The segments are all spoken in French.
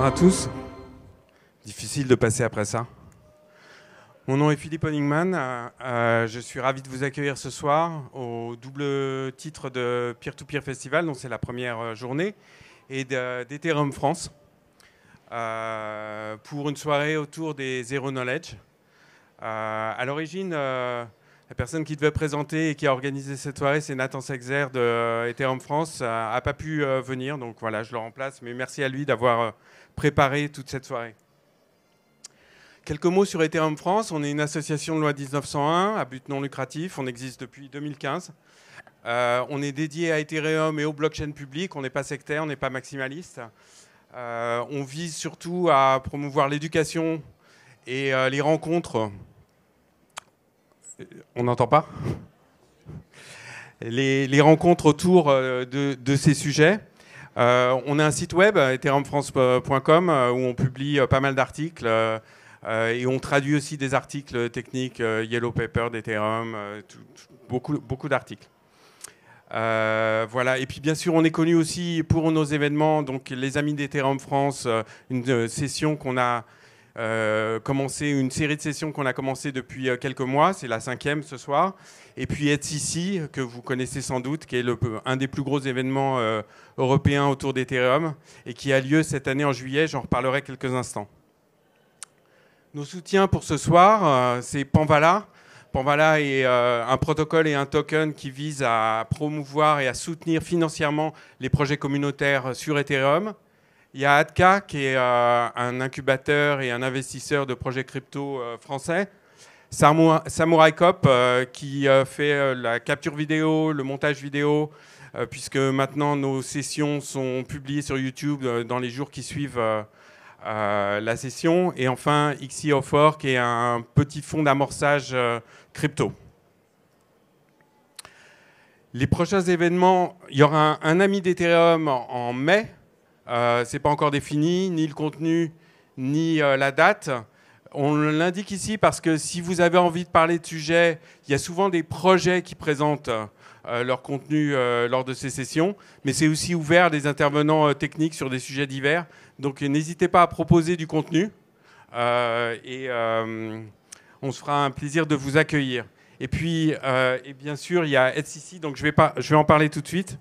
bonjour à tous. Difficile de passer après ça. Mon nom est Philippe Honigman. Euh, euh, je suis ravi de vous accueillir ce soir au double titre de Peer to Peer Festival, donc c'est la première euh, journée, et d'Ethereum France pour une soirée autour des Zero Knowledge. Euh, à l'origine, la personne qui devait présenter et qui a organisé cette soirée, c'est Nathan Sexer de Ethereum France, n'a pas pu venir. Donc voilà, je le remplace. Mais merci à lui d'avoir préparé toute cette soirée. Quelques mots sur Ethereum France. On est une association de loi 1901 à but non lucratif. On existe depuis 2015. Euh, on est dédié à Ethereum et aux blockchains publics. On n'est pas sectaire, on n'est pas maximaliste. Euh, on vise surtout à promouvoir l'éducation et euh, les rencontres. On n'entend pas les, rencontres autour de ces sujets. Euh, on a un site web, ethereumfrance.com, euh, où on publie euh, pas mal d'articles. et on traduit aussi des articles techniques, Yellow Paper d'Ethereum, beaucoup, beaucoup d'articles. voilà. Et puis bien sûr, on est connu aussi pour nos événements, donc les Amis d'Ethereum France, une session qu'on a euh, commencer une série de sessions qu'on a commencé depuis euh, quelques mois, c'est la cinquième ce soir, et puis être ici, que vous connaissez sans doute, qui est un des plus gros événements euh, européens autour d'Ethereum, et qui a lieu cette année en juillet, j'en reparlerai quelques instants. Nos soutiens pour ce soir, c'est Panvala. Panvala est un protocole et un token qui vise à promouvoir et à soutenir financièrement les projets communautaires sur Ethereum. Il y a Adka, qui est euh, un incubateur et un investisseur de projets crypto euh, français. Samurai, Cop, euh, qui fait la capture vidéo, le montage vidéo, puisque maintenant nos sessions sont publiées sur YouTube dans les jours qui suivent la session. Et enfin, xeo 4 qui est un petit fonds d'amorçage crypto. Les prochains événements, il y aura un, ami d'Ethereum en mai euh, Ce n'est pas encore défini, ni le contenu, ni euh, la date. On l'indique ici parce que si vous avez envie de parler de sujets, il y a souvent des projets qui présentent euh, leur contenu lors de ces sessions, mais c'est aussi ouvert des intervenants techniques sur des sujets divers. Donc n'hésitez pas à proposer du contenu et on se fera un plaisir de vous accueillir. Et puis, et bien sûr, il y a FCC, donc je vais, pas, je vais en parler tout de suite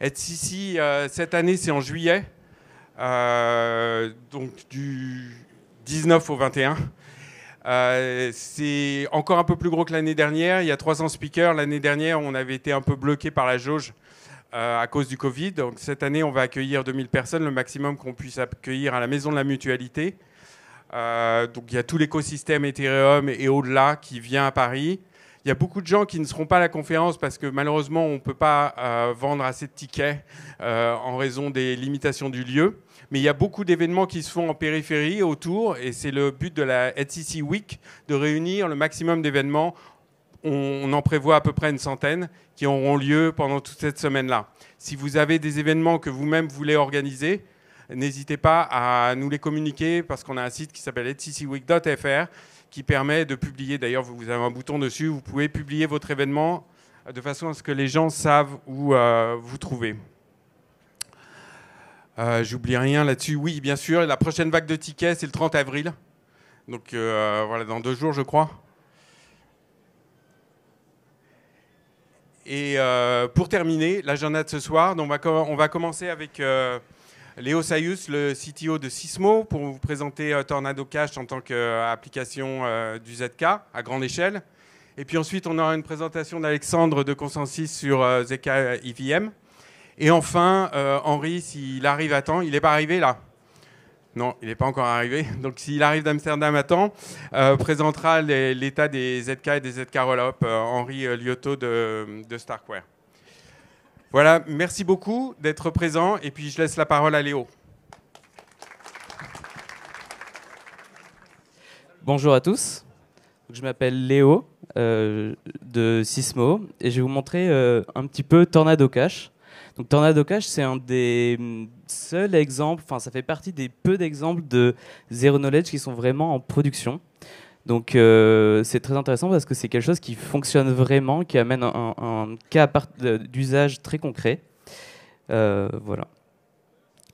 être ici euh, cette année, c'est en juillet, euh, donc du 19 au 21. Euh, c'est encore un peu plus gros que l'année dernière. Il y a 300 speakers. L'année dernière, on avait été un peu bloqué par la jauge à cause du Covid. Donc cette année, on va accueillir 2000 personnes, le maximum qu'on puisse accueillir à la Maison de la Mutualité. donc il y a tout l'écosystème Ethereum et au-delà qui vient à Paris. Il y a beaucoup de gens qui ne seront pas à la conférence parce que malheureusement, on ne peut pas euh, vendre assez de tickets euh, en raison des limitations du lieu. Mais il y a beaucoup d'événements qui se font en périphérie, autour, et c'est le but de la HCC Week de réunir le maximum d'événements. On, en prévoit à peu près une centaine qui auront lieu pendant toute cette semaine-là. Si vous avez des événements que vous-même voulez organiser, n'hésitez pas à nous les communiquer parce qu'on a un site qui s'appelle hccweek.fr qui permet de publier. D'ailleurs, vous avez un bouton dessus, vous pouvez publier votre événement de façon à ce que les gens savent où euh, vous trouvez. Euh, j'oublie rien là-dessus. Oui, bien sûr, la prochaine vague de tickets, c'est le 30 avril. Donc euh, voilà, dans deux jours, je crois. Et pour terminer, l'agenda de ce soir, on va, on va commencer avec... Léo Sayus, le CTO de Sismo, pour vous présenter euh, Tornado Cash en tant qu'application euh, euh, du ZK à grande échelle. Et puis ensuite, on aura une présentation d'Alexandre de Consensus sur ZK IVM. Et enfin, Henri, s'il arrive à temps, il n'est pas arrivé là. Non, il n'est pas encore arrivé. Donc, s'il arrive d'Amsterdam à temps, présentera l'état des ZK et des ZK Rollup, Henri Liotto de, de Starkware. Voilà, merci beaucoup d'être présent et puis je laisse la parole à Léo. Bonjour à tous, je m'appelle Léo euh, de Sismo et je vais vous montrer euh, un petit peu Tornado Cache. Donc Tornado Cache, c'est un des mm, seuls exemples, enfin ça fait partie des peu d'exemples de Zero Knowledge qui sont vraiment en production. Donc euh, c'est très intéressant parce que c'est quelque chose qui fonctionne vraiment, qui amène un, cas euh, d'usage très concret. Euh, voilà.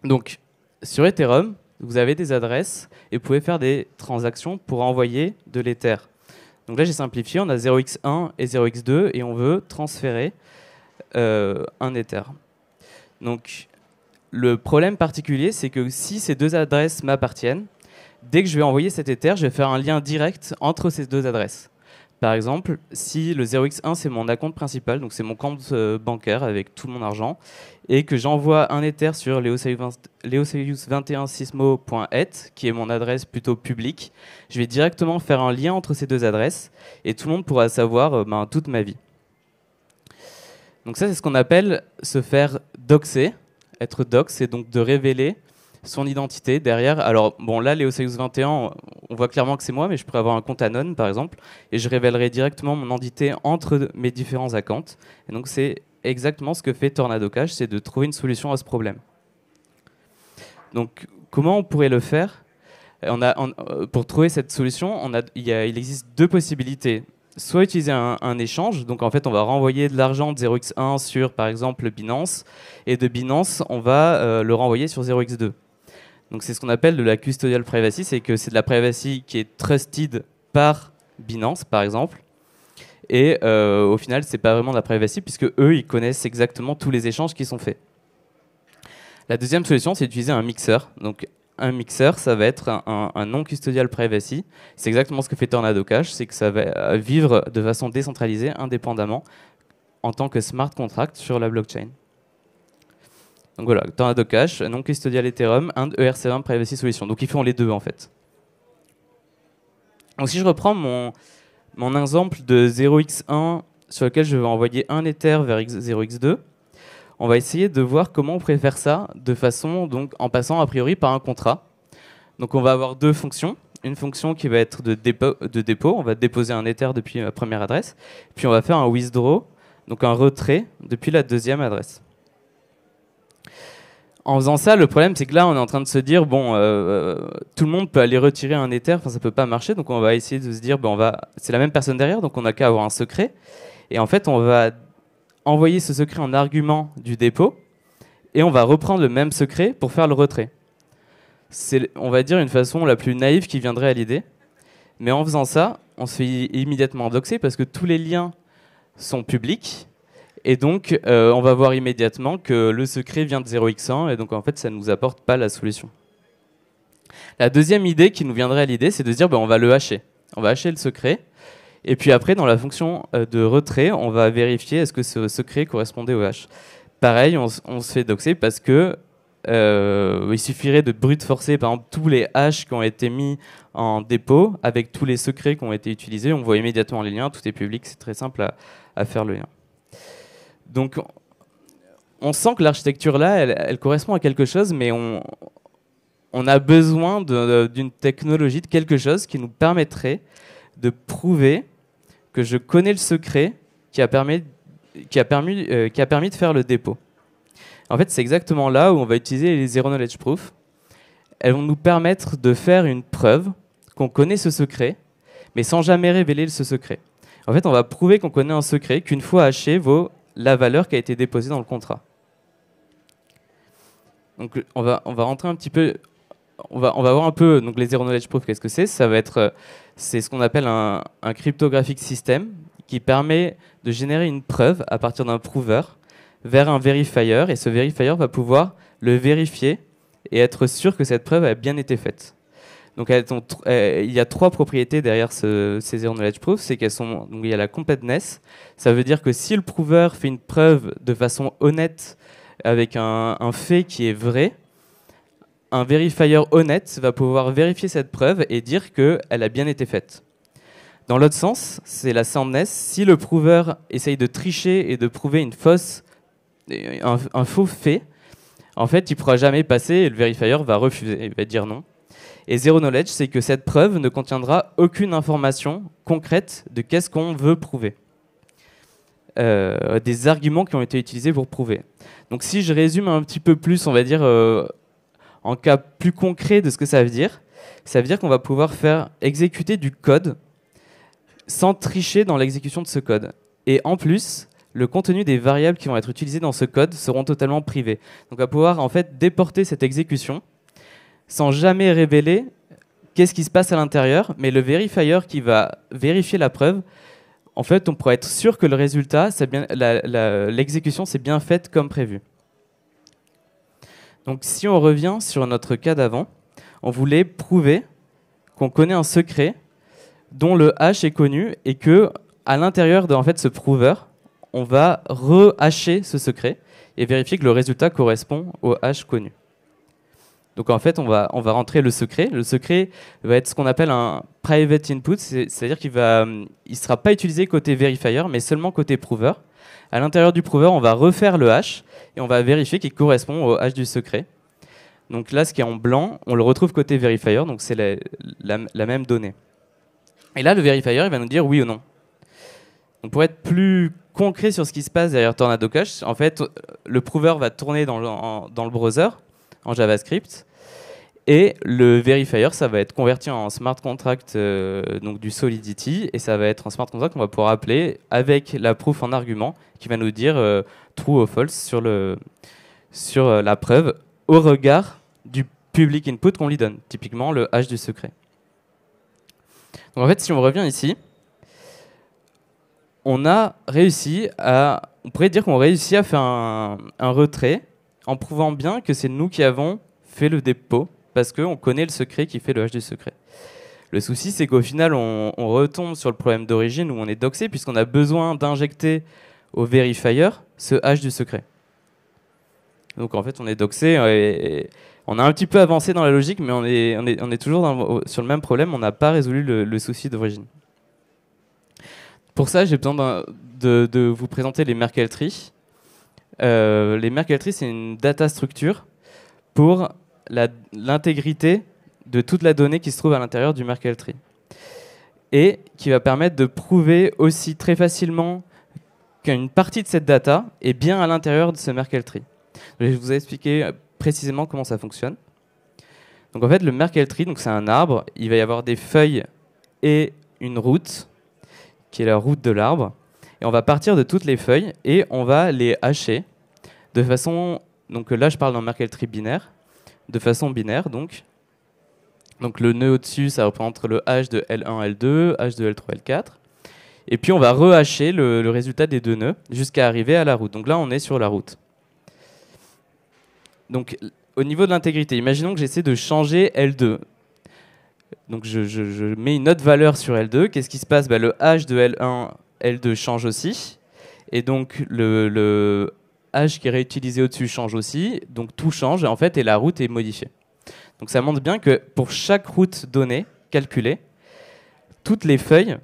Donc sur Ethereum, vous avez des adresses et vous pouvez faire des transactions pour envoyer de l'Ether. Donc là j'ai simplifié, on a 0x1 et 0x2 et on veut transférer un Ether. Donc le problème particulier c'est que si ces deux adresses m'appartiennent, dès que je vais envoyer cet Ether, je vais faire un lien direct entre ces deux adresses. Par exemple, si le 0x1 c'est mon compte principal, donc c'est mon compte euh, bancaire avec tout mon argent, et que j'envoie un Ether sur leosayus 21 sismoet qui est mon adresse plutôt publique, je vais directement faire un lien entre ces deux adresses, et tout le monde pourra savoir euh, ben, toute ma vie. Donc ça c'est ce qu'on appelle se faire doxer. Être dox, c'est donc de révéler son identité derrière. Alors, bon, là, les ocx 21, on voit clairement que c'est moi, mais je pourrais avoir un compte Anon, par exemple, et je révélerai directement mon identité entre mes différents accounts. Et donc, c'est exactement ce que fait Tornado Cash, c'est de trouver une solution à ce problème. Donc, comment on pourrait le faire euh, Pour trouver cette solution, il, existe deux possibilités soit utiliser un, échange, donc en fait on va renvoyer de l'argent de 0x1 sur par exemple Binance, et de Binance on va euh, le renvoyer sur 0x2. Donc c'est ce qu'on appelle de la custodial privacy, c'est que c'est de la privacy qui est trusted par Binance, par exemple. Et euh, au final, c'est pas vraiment de la privacy puisque eux, ils connaissent exactement tous les échanges qui sont faits. La deuxième solution, c'est d'utiliser un mixeur. Donc un mixeur, ça va être un, un non-custodial privacy. C'est exactement ce que fait Tornado Cash, c'est que ça va euh, vivre de façon décentralisée, indépendamment, en tant que smart contract sur la blockchain. Donc voilà, dans la donc non custodial Ethereum, un ERC20 privacy solution. Donc ils font les deux en fait. Donc si je reprends mon, mon exemple de 0x1 sur lequel je vais envoyer un Ether vers 0x2, on va essayer de voir comment on pourrait faire ça de façon, donc en passant a priori par un contrat. Donc on va avoir deux fonctions. Une fonction qui va être de dépôt, de dépôt. on va déposer un Ether depuis la première adresse, puis on va faire un withdraw, donc un retrait depuis la deuxième adresse en faisant ça, le problème, c'est que là, on est en train de se dire, bon, euh, euh, tout le monde peut aller retirer un éther, enfin, ça peut pas marcher, donc on va essayer de se dire, ben, on va, c'est la même personne derrière, donc on n'a qu'à avoir un secret. Et en fait, on va envoyer ce secret en argument du dépôt, et on va reprendre le même secret pour faire le retrait. C'est, on va dire, une façon la plus naïve qui viendrait à l'idée. Mais en faisant ça, on se fait immédiatement doxer parce que tous les liens sont publics, et donc, euh, on va voir immédiatement que le secret vient de 0x1, et donc en fait, ça ne nous apporte pas la solution. La deuxième idée qui nous viendrait à l'idée, c'est de dire, ben, on va le hacher. On va hacher le secret, et puis après, dans la fonction euh, de retrait, on va vérifier est-ce que ce secret correspondait au hash. Pareil, on, se fait doxer parce que euh, il suffirait de brute forcer par exemple tous les hashes qui ont été mis en dépôt avec tous les secrets qui ont été utilisés. On voit immédiatement les liens, tout est public, c'est très simple à faire le lien. Donc on sent que l'architecture-là, elle, correspond à quelque chose, mais on, a besoin d'une technologie, de quelque chose qui nous permettrait de prouver que je connais le secret qui a permis, euh, qui a permis de faire le dépôt. En fait, c'est exactement là où on va utiliser les Zero Knowledge Proof. Elles vont nous permettre de faire une preuve qu'on connaît ce secret, mais sans jamais révéler ce secret. En fait, on va prouver qu'on connaît un secret qu'une fois haché vaut la valeur qui a été déposée dans le contrat. Donc on va, on va rentrer un petit peu, on va, on va voir un peu donc les zero knowledge proof, qu'est-ce que c'est Ça va être, c'est ce qu'on appelle un, un cryptographic system qui permet de générer une preuve à partir d'un prover vers un verifier et ce verifier va pouvoir le vérifier et être sûr que cette preuve a bien été faite. Donc euh, il y a trois propriétés derrière ce, ces zero knowledge proofs, c'est qu'elles sont donc il y a la completeness, ça veut dire que si le prouveur fait une preuve de façon honnête avec un, fait qui est vrai, un vérifier honnête va pouvoir vérifier cette preuve et dire qu'elle a bien été faite. Dans l'autre sens, c'est la soundness. Si le prouveur essaye de tricher et de prouver une fausse, un, un faux fait, en fait, il ne pourra jamais passer et le vérifier va refuser. Il va dire non. Et zero knowledge, c'est que cette preuve ne contiendra aucune information concrète de qu'est-ce qu'on veut prouver. Euh, des arguments qui ont été utilisés pour prouver. Donc si je résume un petit peu plus, on va dire, euh, en cas plus concret de ce que ça veut dire, ça veut dire qu'on va pouvoir faire exécuter du code sans tricher dans l'exécution de ce code. Et en plus, le contenu des variables qui vont être utilisées dans ce code seront totalement privés. Donc on va pouvoir en fait déporter cette exécution sans jamais révéler qu'est-ce qui se passe à l'intérieur, mais le verifier qui va vérifier la preuve, en fait, on pourrait être sûr que le résultat, l'exécution s'est bien faite comme prévu. Donc si on revient sur notre cas d'avant, on voulait prouver qu'on connaît un secret dont le hash est connu et que à l'intérieur de en fait, ce prover, on va rehacher ce secret et vérifier que le résultat correspond au hash connu. Donc en fait, on va, on va rentrer le secret. Le secret va être ce qu'on appelle un private input, c'est-à-dire qu'il ne euh, il sera pas utilisé côté verifier, mais seulement côté prover. À l'intérieur du prover, on va refaire le hash et on va vérifier qu'il correspond au hash du secret. Donc là, ce qui est en blanc, on le retrouve côté verifier, donc c'est la, même donnée. Et là, le verifier, il va nous dire oui ou non. pour être plus concret sur ce qui se passe derrière Tornado Cache, en fait, euh, le prover va tourner dans dans le browser en JavaScript. Et le verifier, ça va être converti en smart contract euh, donc du Solidity, et ça va être un smart contract qu'on va pouvoir appeler avec la proof en argument qui va nous dire euh, true ou false sur, le, sur euh, la preuve au regard du public input qu'on lui donne, typiquement le hash du secret. Donc en fait, si on revient ici, on a réussi à, on pourrait dire qu'on réussit à faire un, un retrait en prouvant bien que c'est nous qui avons fait le dépôt, parce qu'on connaît le secret qui fait le hash du secret. Le souci, c'est qu'au final, on, retombe sur le problème d'origine où on est doxé, puisqu'on a besoin d'injecter au verifier ce hash du secret. Donc en fait, on est doxé euh, on a un petit peu avancé dans la logique, mais on est, toujours sur le même problème, on n'a pas résolu le, souci d'origine. Pour ça, j'ai besoin de, vous présenter les Merkel Tree. Euh, les mères c'est une data structure pour l'intégrité de toute la donnée qui se trouve à l'intérieur du Merkle tree. Et qui va permettre de prouver aussi très facilement qu'une partie de cette data est bien à l'intérieur de ce Merkle tree. Je vais vous expliquer précisément comment ça fonctionne. Donc en fait, le Merkle tree, c'est un arbre, il va y avoir des feuilles et une route, qui est la route de l'arbre. Et on va partir de toutes les feuilles et on va les hacher de façon. Donc là, je parle d'un Merkel tree binaire, de façon binaire donc. Donc le nœud au-dessus, ça représente le H de L1, L2, H de L3, L4. Et puis on va rehacher le, résultat des deux nœuds jusqu'à arriver à la route. Donc là, on est sur la route. Donc au niveau de l'intégrité, imaginons que j'essaie de changer L2. Donc je, mets une autre valeur sur L2. Qu'est-ce qui se passe bah, Le H de L1 L2 change aussi. Et donc, le, H qui est réutilisé au-dessus change aussi. Donc, tout change, en fait, et la route est modifiée. Donc, ça montre bien que pour chaque route donnée, calculée, toutes les feuilles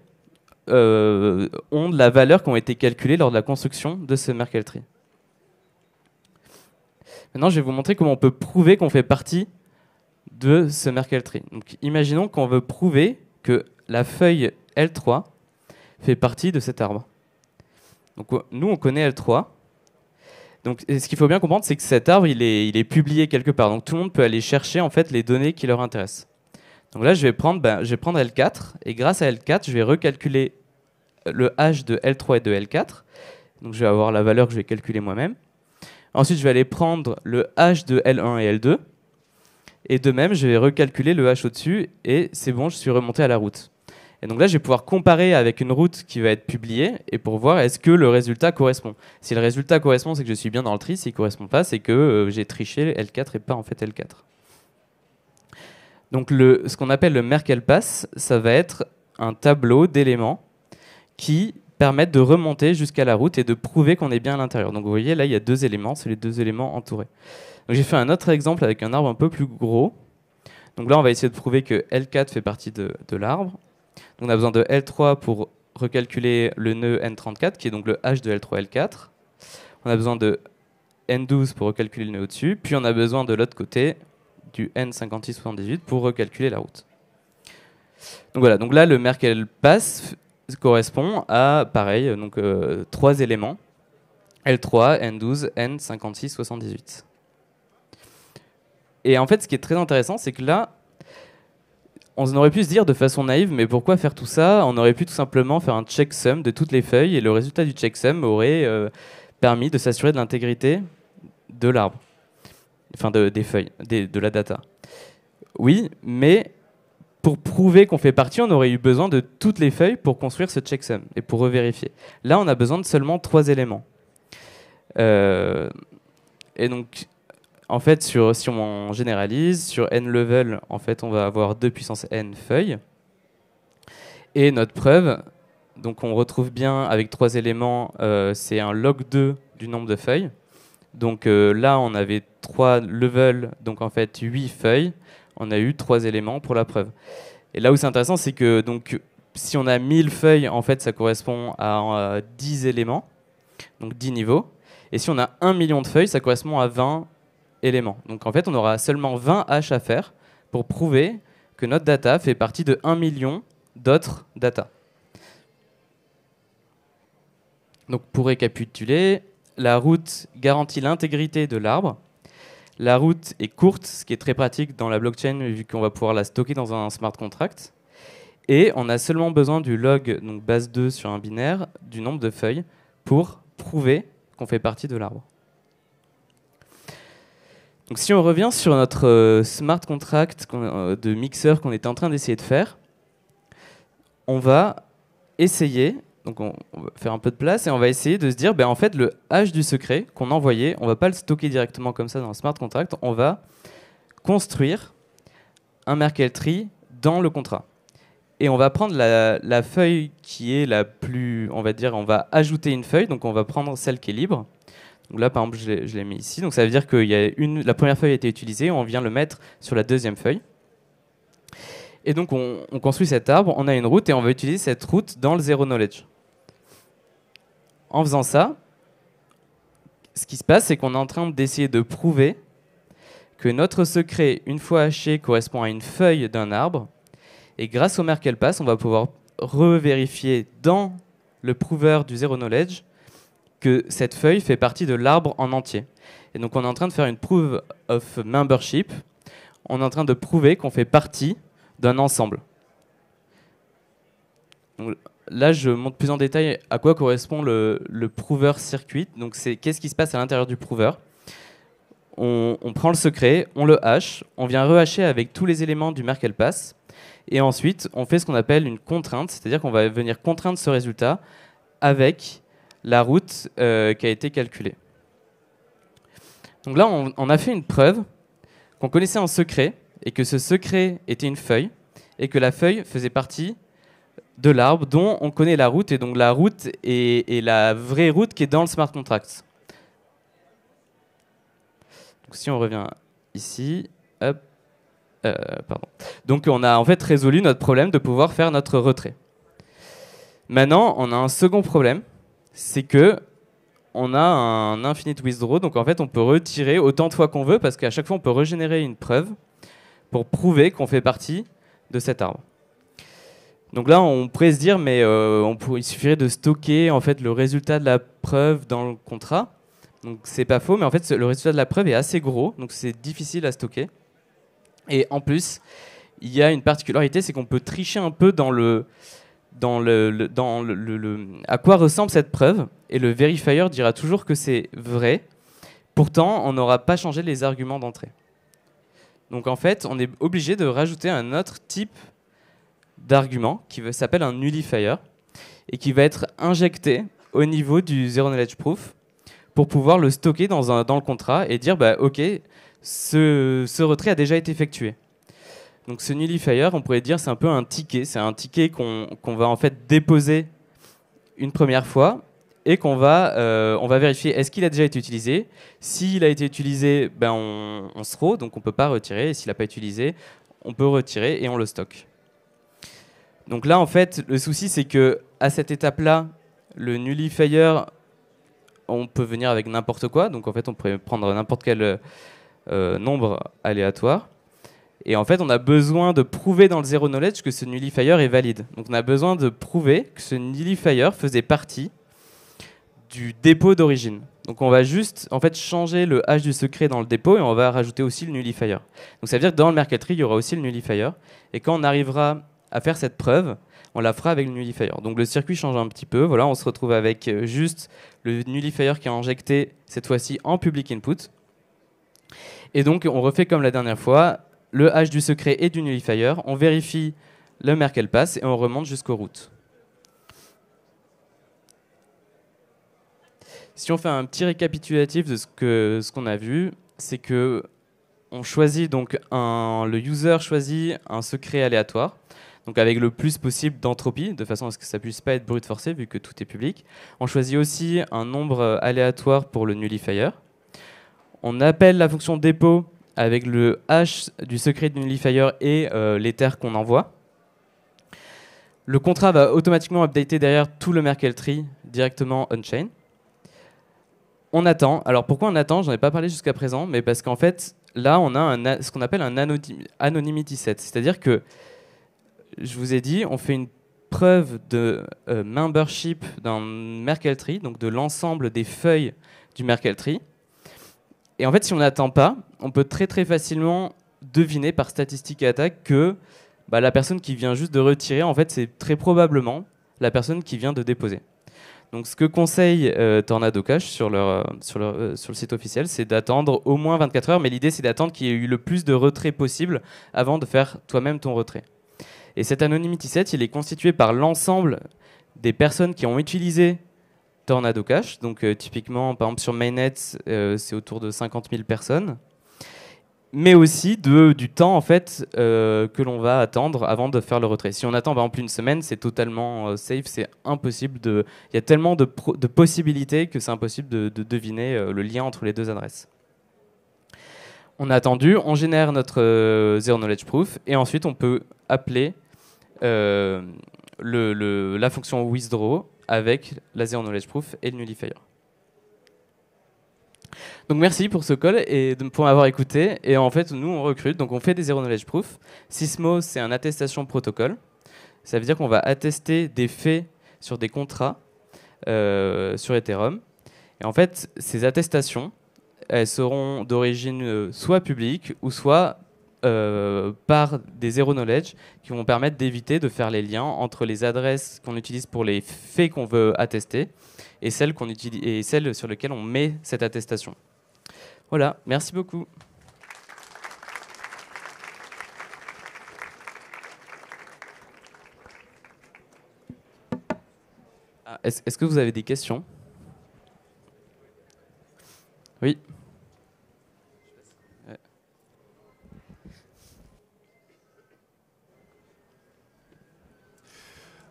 euh, ont de la valeur qui ont été calculées lors de la construction de ce Merkle tree. Maintenant, je vais vous montrer comment on peut prouver qu'on fait partie de ce Merkle tree. Donc, imaginons qu'on veut prouver que la feuille L3 fait partie de cet arbre. Donc euh, nous, on connaît L3. Donc ce qu'il faut bien comprendre, c'est que cet arbre, il est, il est, publié quelque part. Donc tout le monde peut aller chercher en fait les données qui leur intéressent. Donc là, je vais prendre, ben, je vais prendre L4 et grâce à L4, je vais recalculer le H de L3 et de L4. Donc je vais avoir la valeur que je vais calculer moi-même. Ensuite, je vais aller prendre le H de L1 et L2. Et de même, je vais recalculer le H au-dessus et c'est bon, je suis remonté à la route. Et donc là, je vais pouvoir comparer avec une route qui va être publiée et pour voir est-ce que le résultat correspond. Si le résultat correspond, c'est que je suis bien dans le tri. S'il ne correspond pas, c'est que euh, j'ai triché L4 et pas en fait L4. Donc le, ce qu'on appelle le Merkel Pass, ça va être un tableau d'éléments qui permettent de remonter jusqu'à la route et de prouver qu'on est bien à l'intérieur. Donc vous voyez, là, il y a deux éléments, c'est les deux éléments entourés. j'ai fait un autre exemple avec un arbre un peu plus gros. Donc là, on va essayer de prouver que L4 fait partie de l'arbre on a besoin de L3 pour recalculer le nœud N34, qui est donc le H de L3-L4. On a besoin de N12 pour recalculer le nœud au-dessus. Puis on a besoin de l'autre côté, du N5678, pour recalculer la route. Donc voilà, donc là, le Merkel pass correspond à, pareil, donc euh, trois éléments. L3, N12, N5678. Et en fait, ce qui est très intéressant, c'est que là, on aurait pu se dire de façon naïve, mais pourquoi faire tout ça On aurait pu tout simplement faire un checksum de toutes les feuilles et le résultat du checksum aurait euh, permis de s'assurer de l'intégrité de l'arbre, enfin de, des feuilles, de la data. Oui, mais pour prouver qu'on fait partie, on aurait eu besoin de toutes les feuilles pour construire ce checksum et pour revérifier. Là, on a besoin de seulement trois éléments. Euh, et donc, en fait, sur, si on généralise, sur n level, en fait, on va avoir 2 puissance n feuilles. Et notre preuve, donc on retrouve bien avec trois éléments, euh, c'est un log 2 du nombre de feuilles. Donc euh, là, on avait 3 levels, donc en fait 8 feuilles. On a eu 3 éléments pour la preuve. Et là où c'est intéressant, c'est que donc, si on a 1000 feuilles, en fait, ça correspond à 10 euh, éléments, donc 10 niveaux. Et si on a 1 million de feuilles, ça correspond à 20 donc en fait, on aura seulement 20 h à faire pour prouver que notre data fait partie de 1 million d'autres data. Donc pour récapituler, la route garantit l'intégrité de l'arbre. La route est courte, ce qui est très pratique dans la blockchain vu qu'on va pouvoir la stocker dans un smart contract. Et on a seulement besoin du log, donc base 2 sur un binaire, du nombre de feuilles, pour prouver qu'on fait partie de l'arbre si on revient sur notre euh, smart contract euh, de mixeur qu'on était en train d'essayer de faire, on va essayer, donc on, va faire un peu de place et on va essayer de se dire, ben, en fait le hash du secret qu'on envoyait, on va pas le stocker directement comme ça dans le smart contract, on va construire un Merkle tree dans le contrat. Et on va prendre la feuille qui est la plus, on va dire, on va ajouter une feuille, donc on va prendre celle qui est libre là, par exemple, je l'ai mis ici. Donc ça veut dire que une, la première feuille a été utilisée, on vient le mettre sur la deuxième feuille. Et donc on, on, construit cet arbre, on a une route et on va utiliser cette route dans le zero knowledge. En faisant ça, ce qui se passe, c'est qu'on est en train d'essayer de prouver que notre secret, une fois haché, correspond à une feuille d'un arbre. Et grâce au merkel pass, on va pouvoir revérifier dans le prouveur du zero knowledge que cette feuille fait partie de l'arbre en entier. Et donc on est en train de faire une proof of membership. On est en train de prouver qu'on fait partie d'un ensemble. là, je montre plus en détail à quoi correspond le, le prover circuit. Donc c'est qu'est-ce qui se passe à l'intérieur du prover. On, prend le secret, on le hache, on vient rehacher avec tous les éléments du Merkle Pass, et ensuite on fait ce qu'on appelle une contrainte, c'est-à-dire qu'on va venir contraindre ce résultat avec la route euh, qui a été calculée. Donc là, on, a fait une preuve qu'on connaissait un secret et que ce secret était une feuille et que la feuille faisait partie de l'arbre dont on connaît la route et donc la route est, la vraie route qui est dans le smart contract. Donc si on revient ici, euh, pardon. Donc on a en fait résolu notre problème de pouvoir faire notre retrait. Maintenant, on a un second problème c'est que on a un infinite withdraw, donc en fait on peut retirer autant de fois qu'on veut, parce qu'à chaque fois on peut régénérer une preuve pour prouver qu'on fait partie de cet arbre. Donc là, on pourrait se dire, mais euh, on il suffirait de stocker en fait le résultat de la preuve dans le contrat. Donc c'est pas faux, mais en fait le résultat de la preuve est assez gros, donc c'est difficile à stocker. Et en plus, il y a une particularité, c'est qu'on peut tricher un peu dans le dans, le, à quoi ressemble cette preuve, et le verifier dira toujours que c'est vrai. Pourtant, on n'aura pas changé les arguments d'entrée. Donc en fait, on est obligé de rajouter un autre type d'argument qui s'appelle un nullifier et qui va être injecté au niveau du zero knowledge proof pour pouvoir le stocker dans, le contrat et dire bah, ok ce, retrait a déjà été effectué. Donc ce nullifier, on pourrait dire, c'est un peu un ticket. C'est un ticket qu'on va en fait déposer une première fois et qu'on va, euh, va vérifier est-ce qu'il a déjà été utilisé. S'il a été utilisé, ben on, se rôde, donc on ne peut pas retirer. s'il n'a pas été utilisé, on peut retirer et on le stocke. Donc là, en fait, le souci, c'est que à cette étape-là, le nullifier, on peut venir avec n'importe quoi. Donc en fait, on pourrait prendre n'importe quel euh, nombre aléatoire. Et en fait, on a besoin de prouver dans le zero knowledge que ce nullifier est valide. Donc on a besoin de prouver que ce nullifier faisait partie du dépôt d'origine. Donc on va juste en fait changer le hash du secret dans le dépôt et on va rajouter aussi le nullifier. Donc ça veut dire que dans le Merkle tree, il y aura aussi le nullifier. Et quand on arrivera à faire cette preuve, on la fera avec le nullifier. Donc le circuit change un petit peu. Voilà, on se retrouve avec euh, juste le nullifier qui est injecté cette fois-ci en public input. Et donc on refait comme la dernière fois, le hash du secret et du nullifier, on vérifie le qu'elle pass et on remonte jusqu'aux routes. Si on fait un petit récapitulatif de ce qu'on ce a vu, c'est que on choisit donc un, le user choisit un secret aléatoire, donc avec le plus possible d'entropie, de façon à ce que ça puisse pas être brute forcé vu que tout est public. On choisit aussi un nombre aléatoire pour le nullifier. On appelle la fonction dépôt avec le hash du secret de nullifier et euh, l'Ether qu'on envoie. Le contrat va automatiquement updater derrière tout le Merkle tree directement on-chain. On attend. Alors pourquoi on attend J'en ai pas parlé jusqu'à présent, mais parce qu'en fait, là, on a un, ce qu'on appelle un anonymity set. C'est-à-dire que, je vous ai dit, on fait une preuve de euh, membership dans Merkle tree, donc de l'ensemble des feuilles du Merkle tree. Et en fait, si on n'attend pas, on peut très très facilement deviner par statistiques et attaques que bah, la personne qui vient juste de retirer, en fait, c'est très probablement la personne qui vient de déposer. Donc ce que conseille euh, Tornado Cash euh, euh, sur, le site officiel, c'est d'attendre au moins 24 heures, mais l'idée c'est d'attendre qu'il y ait eu le plus de retraits possible avant de faire toi-même ton retrait. Et cet Anonymity Set, il est constitué par l'ensemble des personnes qui ont utilisé Tornado Cash. Donc typiquement, par exemple sur Mainnet, c'est autour de 50 000 personnes mais aussi du temps en fait euh, que l'on va attendre avant de faire le retrait. Si on attend en plus une semaine, c'est totalement euh, safe, c'est impossible de. Il y a tellement de, de possibilités que c'est impossible de, deviner euh, le lien entre les deux adresses. On a attendu, on génère notre zero knowledge proof et ensuite on peut appeler la fonction withdraw avec la zero knowledge proof et le nullifier. Donc merci pour ce call et pour m'avoir écouté. Et en fait, nous, on recrute, donc on fait des zero knowledge proof. Sismo, c'est un attestation protocole. Ça veut dire qu'on va attester des faits sur des contrats euh, sur Ethereum. Et en fait, ces attestations, elles seront d'origine euh, soit publique ou soit euh, par des zero knowledge qui vont permettre d'éviter de faire les liens entre les adresses qu'on utilise pour les faits qu'on veut attester et celles sur lesquelles on met cette attestation. Voilà, merci beaucoup. Ah, est-ce que vous avez des questions Oui.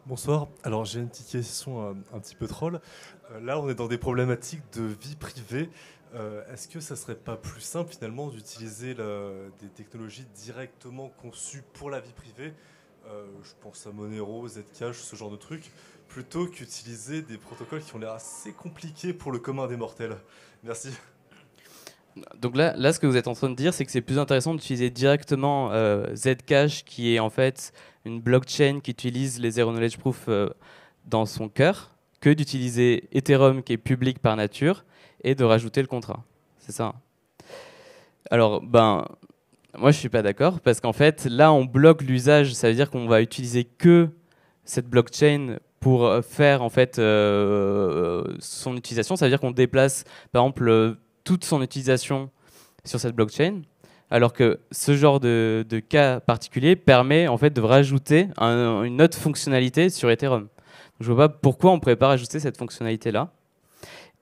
Bonsoir. Alors j'ai une petite question euh, un petit peu troll. Euh, là, on est dans des problématiques de vie privée euh, est-ce que ça serait pas plus simple finalement d'utiliser des technologies directement conçues pour la vie privée euh, Je pense à Monero, Zcash, ce genre de trucs, plutôt qu'utiliser des protocoles qui ont l'air assez compliqués pour le commun des mortels. Merci. Donc là, là, ce que vous êtes en train de dire, c'est que c'est plus intéressant d'utiliser directement euh, Zcash, qui est en fait une blockchain qui utilise les Zero Knowledge Proof dans son cœur, que d'utiliser Ethereum, qui est public par nature, et de rajouter le contrat. C'est ça. Alors, ben, moi, je suis pas d'accord parce qu'en fait, là, on bloque l'usage. Ça veut dire qu'on va utiliser que cette blockchain pour euh, faire en fait euh, son utilisation. Ça veut dire qu'on déplace, par exemple, euh, toute son utilisation sur cette blockchain. Alors que ce genre de, cas particulier permet en fait de rajouter une autre fonctionnalité sur Ethereum. je vois pas pourquoi on pourrait pas rajouter cette fonctionnalité là.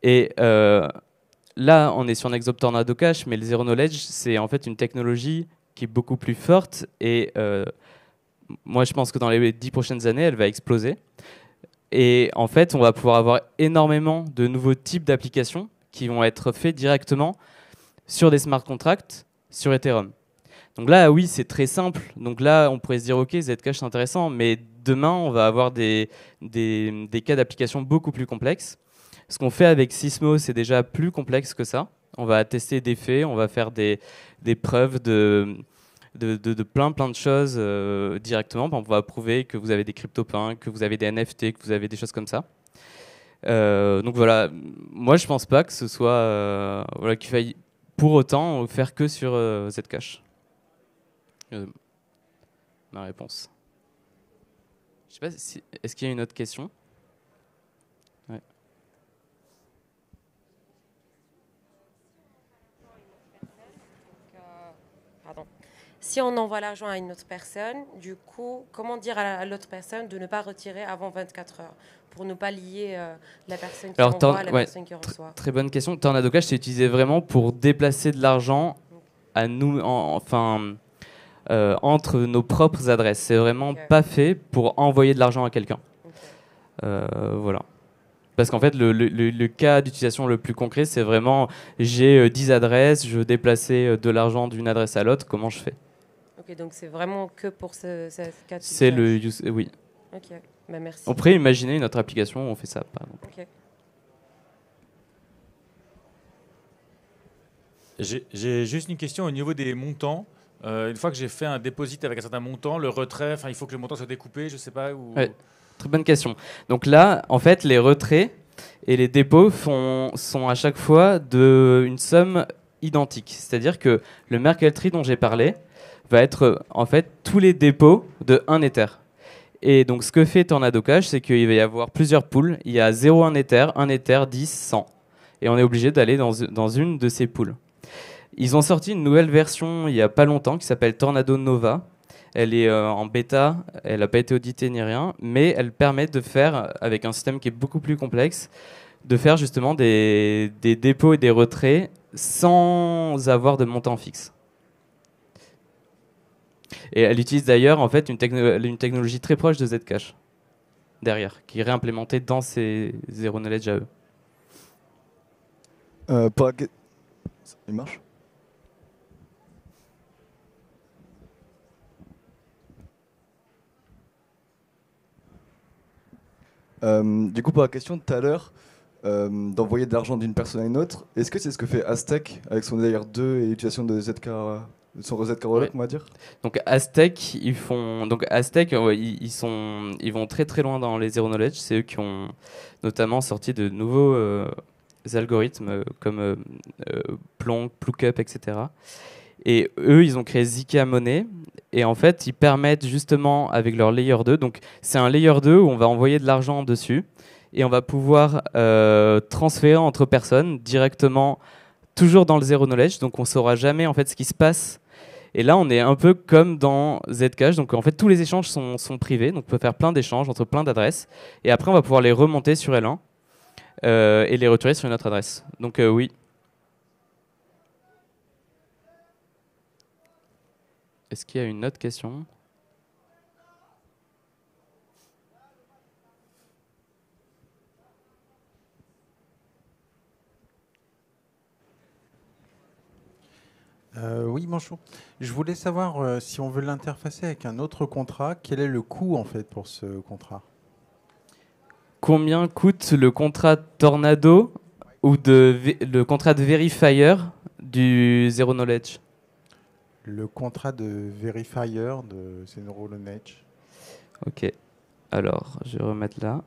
Et euh, là, on est sur un exoptornado Cache, mais le Zero Knowledge, c'est en fait une technologie qui est beaucoup plus forte. Et euh, moi, je pense que dans les dix prochaines années, elle va exploser. Et en fait, on va pouvoir avoir énormément de nouveaux types d'applications qui vont être faits directement sur des smart contracts sur Ethereum. Donc là, oui, c'est très simple. Donc là, on pourrait se dire, OK, Zcash, c'est intéressant, mais demain, on va avoir des, cas d'applications beaucoup plus complexes. Ce qu'on fait avec Sismo, c'est déjà plus complexe que ça. On va tester des faits, on va faire des, preuves de, de, plein plein de choses euh, directement. On va prouver que vous avez des CryptoPunks, que vous avez des NFT, que vous avez des choses comme ça. Euh, donc voilà, moi je pense pas que ce soit euh, voilà, qu'il faille pour autant faire que sur cette cache. ma réponse. Je sais pas si, est-ce qu'il y a une autre question Si on envoie l'argent à une autre personne, du coup, comment dire à l'autre personne de ne pas retirer avant 24 heures pour ne pas lier euh, la personne qui envoie à la personne qui reçoit Très bonne question. Tornadocache, c'est utilisé vraiment pour déplacer de l'argent à nous, enfin, euh, entre nos propres adresses. C'est vraiment pas fait pour envoyer de l'argent à quelqu'un. Euh, voilà. Parce qu'en fait, le, le cas d'utilisation le plus concret, c'est vraiment j'ai 10 adresses, je veux déplacer de l'argent d'une adresse à l'autre, comment je fais donc c'est vraiment que pour ce, quatre. cas C'est le oui. Ok, bah, merci. On pourrait imaginer une autre application où on fait ça, J'ai juste une question au niveau des montants. Euh, une fois que j'ai fait un dépôt avec un certain montant, le retrait, il faut que le montant soit découpé, je sais pas. Ou... très bonne question. Donc là, en fait, les retraits et les dépôts font, sont à chaque fois de une somme identique. C'est-à-dire que le Merkle Tree dont j'ai parlé, va être en fait tous les dépôts de 1 Ether. Et donc ce que fait Tornado Cash, c'est qu'il va y avoir plusieurs poules. Il y a 0, 1 Ether, 1 Ether, 10, 100. Et on est obligé d'aller dans, une de ces poules. Ils ont sorti une nouvelle version il n'y a pas longtemps qui s'appelle Tornado Nova. Elle est euh, en bêta, elle n'a pas été auditée ni rien, mais elle permet de faire, avec un système qui est beaucoup plus complexe, de faire justement des, des dépôts et des retraits sans avoir de montant fixe. Et elle utilise d'ailleurs en fait une, une, technologie très proche de Zcash derrière, qui est réimplémentée dans ses zero knowledge à eux. Euh, il marche euh, du coup, pour la question de tout à l'heure, euh, d'envoyer de l'argent d'une personne à une autre, est-ce que c'est ce que fait Aztec avec son layer 2 et l'utilisation de Zcash son reset on va dire. Donc Aztec, ils font donc Aztec, ils, sont ils vont très très loin dans les zero knowledge. C'est eux qui ont notamment sorti de nouveaux euh, algorithmes euh, comme euh, Plonk, Pluckup, etc. Et eux, ils ont créé Zika Money. Et en fait, ils permettent justement avec leur layer 2. Donc c'est un layer 2 où on va envoyer de l'argent dessus et on va pouvoir transférer entre personnes directement toujours dans le zero knowledge, donc on saura jamais en fait ce qui se passe et là, on est un peu comme dans Zcash. Donc, en fait, tous les échanges sont, privés. Donc, on peut faire plein d'échanges entre plein d'adresses. Et après, on va pouvoir les remonter sur L1 euh, et les retirer sur une autre adresse. Donc, euh, oui. Est-ce qu'il y a une autre question Euh, oui, bonjour. Je voulais savoir euh, si on veut l'interfacer avec un autre contrat, quel est le coût en fait pour ce contrat Combien coûte le contrat Tornado ou de le contrat de Verifier du Zero Knowledge Le contrat de Verifier de Zero Knowledge. Ok. Alors, je vais remettre là.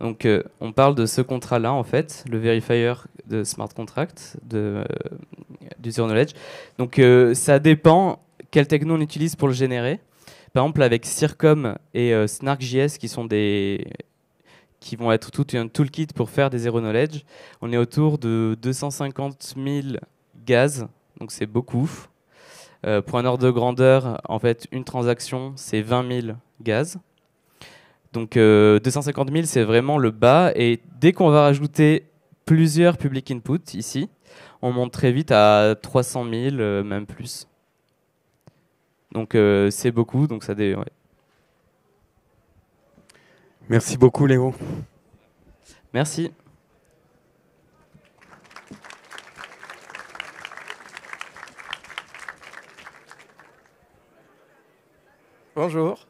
Donc, euh, on parle de ce contrat-là, en fait, le verifier de smart contract, de, euh, du zero knowledge. Donc, euh, ça dépend quelle techno on utilise pour le générer. Par exemple, avec Circom et SnarkJS, qui qui vont être tout un toolkit pour faire des zero knowledge. On est autour de 250 000 gaz, donc c'est beaucoup. pour un ordre de grandeur, en fait, une transaction, c'est 20 000 gaz. Donc 250 euh, 000, c'est vraiment le bas. Et dès qu'on va rajouter plusieurs public inputs ici, on monte très vite à 300 000, euh, même plus. Donc euh, c'est beaucoup, donc ça dé... Merci beaucoup Léo. Merci. Bonjour.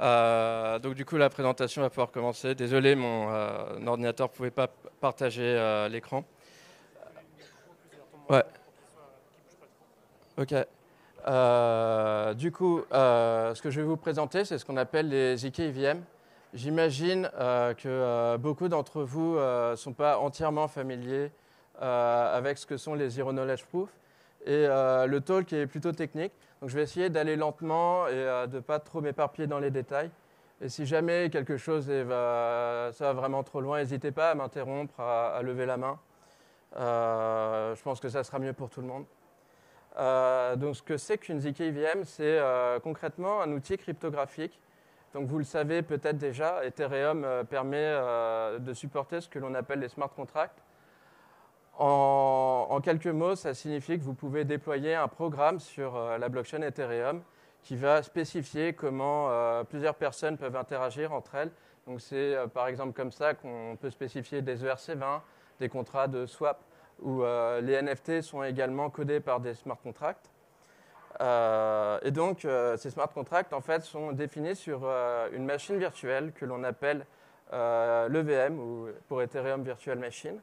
Euh, donc du coup, la présentation va pouvoir commencer. Désolé, mon euh, ordinateur ne pouvait pas partager euh, l'écran. Ouais. Ok. du coup, ce que je vais vous présenter, c'est ce qu'on appelle les IKVM. J'imagine que beaucoup d'entre vous ne sont pas entièrement familiers avec ce que sont les Zero Knowledge Proof. Et le talk est plutôt technique. Donc je vais essayer d'aller lentement et euh, de ne pas trop m'éparpiller dans les détails. Et si jamais quelque chose va, ça va vraiment trop loin, n'hésitez pas à m'interrompre, à, lever la main. Euh, je pense que ça sera mieux pour tout le monde. Euh, donc ce que c'est qu'une ZKVM, c'est concrètement un outil cryptographique. Donc vous le savez peut-être déjà, Ethereum permet de supporter ce que l'on appelle les smart contracts. En, quelques mots, ça signifie que vous pouvez déployer un programme sur euh, la blockchain Ethereum qui va spécifier comment euh, plusieurs personnes peuvent interagir entre elles. Donc c'est euh, par exemple comme ça qu'on peut spécifier des ERC20, des contrats de swap, où les NFT sont également codés par des smart contracts. et donc ces smart contracts en fait sont définis sur une machine virtuelle que l'on appelle l'EVM ou pour Ethereum Virtual Machine.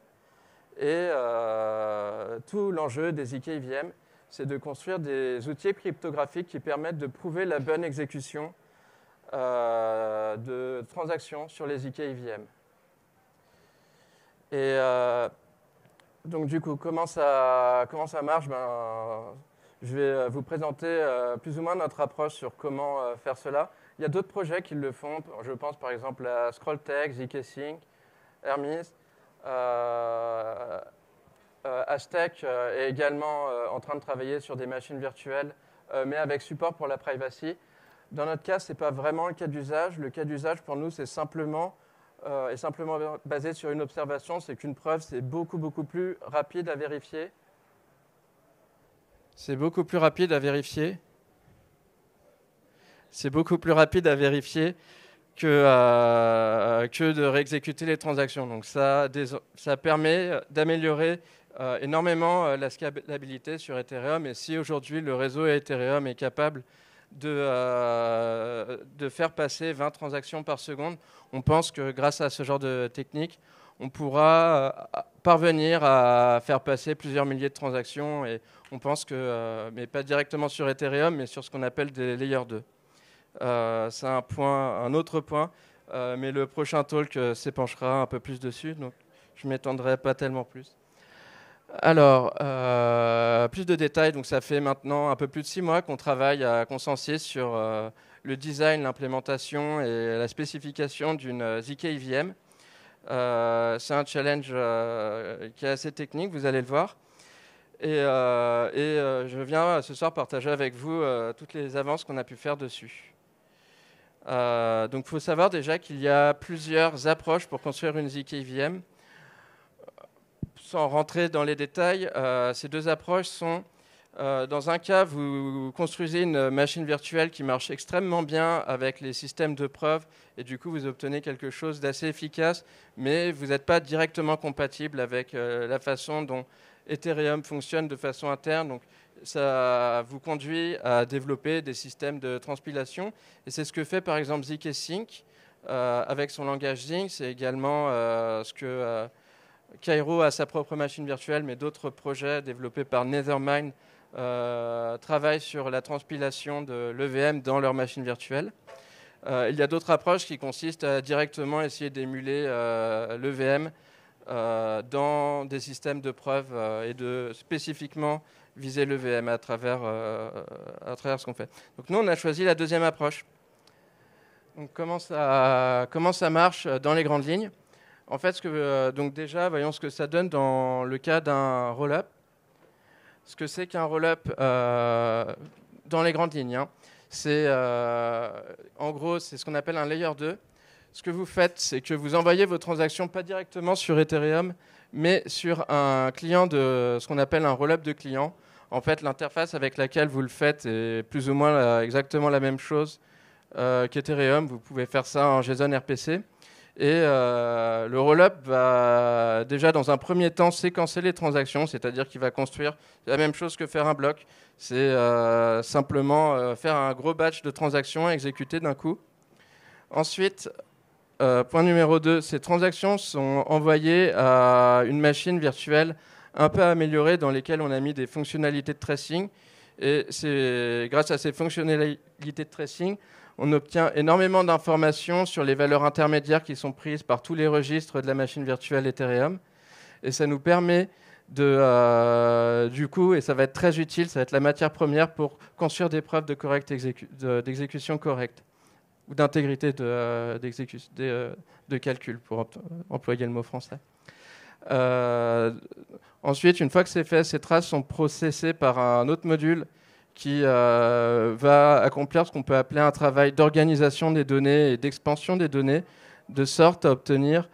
Et euh, tout l'enjeu des IKVM, c'est de construire des outils cryptographiques qui permettent de prouver la bonne exécution euh, de transactions sur les IKVM. Et euh, donc du coup, comment ça, comment ça marche ben, Je vais vous présenter plus ou moins notre approche sur comment faire cela. Il y a d'autres projets qui le font, je pense par exemple à Scrolltech, zkSync, Hermes, euh, euh, Aztec euh, est également en train de travailler sur des machines virtuelles, mais avec support pour la privacy. Dans notre cas, ce n'est pas vraiment le cas d'usage. Le cas d'usage pour nous, c'est simplement, simplement basé sur une observation. C'est qu'une preuve, c'est beaucoup, beaucoup plus rapide à vérifier. C'est beaucoup plus rapide à vérifier. C'est beaucoup plus rapide à vérifier euh, que, de réexécuter les transactions. Donc ça, ça permet d'améliorer euh, énormément euh, la scalabilité sur Ethereum. Et si aujourd'hui le réseau Ethereum est capable de, de faire passer 20 transactions par seconde, on pense que grâce à ce genre de technique, on pourra parvenir à faire passer plusieurs milliers de transactions et on pense que, mais pas directement sur Ethereum, mais sur ce qu'on appelle des layers 2. Euh, c'est un, point, un autre point, euh, mais le prochain talk euh, s'épanchera un peu plus dessus, donc je ne m'étendrai pas tellement plus. Alors, plus de détails. Donc, ça fait maintenant un peu plus de six mois qu'on travaille à consensier sur le design, l'implémentation et la spécification d'une ZK c'est un challenge qui est assez technique, vous allez le voir. et je viens ce soir partager avec vous toutes les avances qu'on a pu faire dessus. Euh, donc il faut savoir déjà qu'il y a plusieurs approches pour construire une ZKVM. Sans rentrer dans les détails, euh, ces deux approches sont, euh, dans un cas, vous construisez une machine virtuelle qui marche extrêmement bien avec les systèmes de preuve, et du coup vous obtenez quelque chose d'assez efficace, mais vous n'êtes pas directement compatible avec la façon dont Ethereum fonctionne de façon interne. Donc ça vous conduit à développer des systèmes de transpilation. Et c'est ce que fait par exemple ZK Sync euh, avec son langage Zinc. C'est également euh, ce que Cairo euh, a sa propre machine virtuelle, mais d'autres projets développés par Nethermind travaillent sur la transpilation de l'EVM dans leur machine virtuelle. il y a d'autres approches qui consistent à directement essayer d'émuler l'EVM dans des systèmes de preuve et de spécifiquement viser le VM à travers, euh, à travers ce qu'on fait. Donc nous, on a choisi la deuxième approche. Donc comment ça, comment ça marche dans les grandes lignes En fait, ce que, euh, donc déjà, voyons ce que ça donne dans le cas d'un roll-up. Ce que c'est qu'un roll-up euh, dans les grandes lignes. Hein, c'est, en gros, c'est ce qu'on appelle un layer 2. Ce que vous faites, c'est que vous envoyez vos transactions pas directement sur Ethereum, mais sur un client de ce qu'on appelle un roll-up de clients. En fait, l'interface avec laquelle vous le faites est plus ou moins exactement la même chose euh, qu'Ethereum. Vous pouvez faire ça en JSON RPC. Et euh, le rollup va déjà dans un premier temps séquencer les transactions, c'est-à-dire qu'il va construire la même chose que faire un bloc. C'est euh, simplement euh, faire un gros batch de transactions exécutées d'un coup. Ensuite, point numéro 2, ces transactions sont envoyées à une machine virtuelle un peu amélioré, dans lesquelles on a mis des fonctionnalités de tracing. Et c'est grâce à ces fonctionnalités de tracing, on obtient énormément d'informations sur les valeurs intermédiaires qui sont prises par tous les registres de la machine virtuelle Ethereum. Et ça nous permet de, euh, du coup, et ça va être très utile, ça va être la matière première pour construire des preuves d'exécution correcte ou d'intégrité de euh, euh, calcul, pour employer le mot français. Euh, ensuite, une fois que c'est fait, ces traces sont processées par un autre module qui euh, va accomplir ce qu'on peut appeler un travail d'organisation des données et d'expansion des données, de sorte à obtenir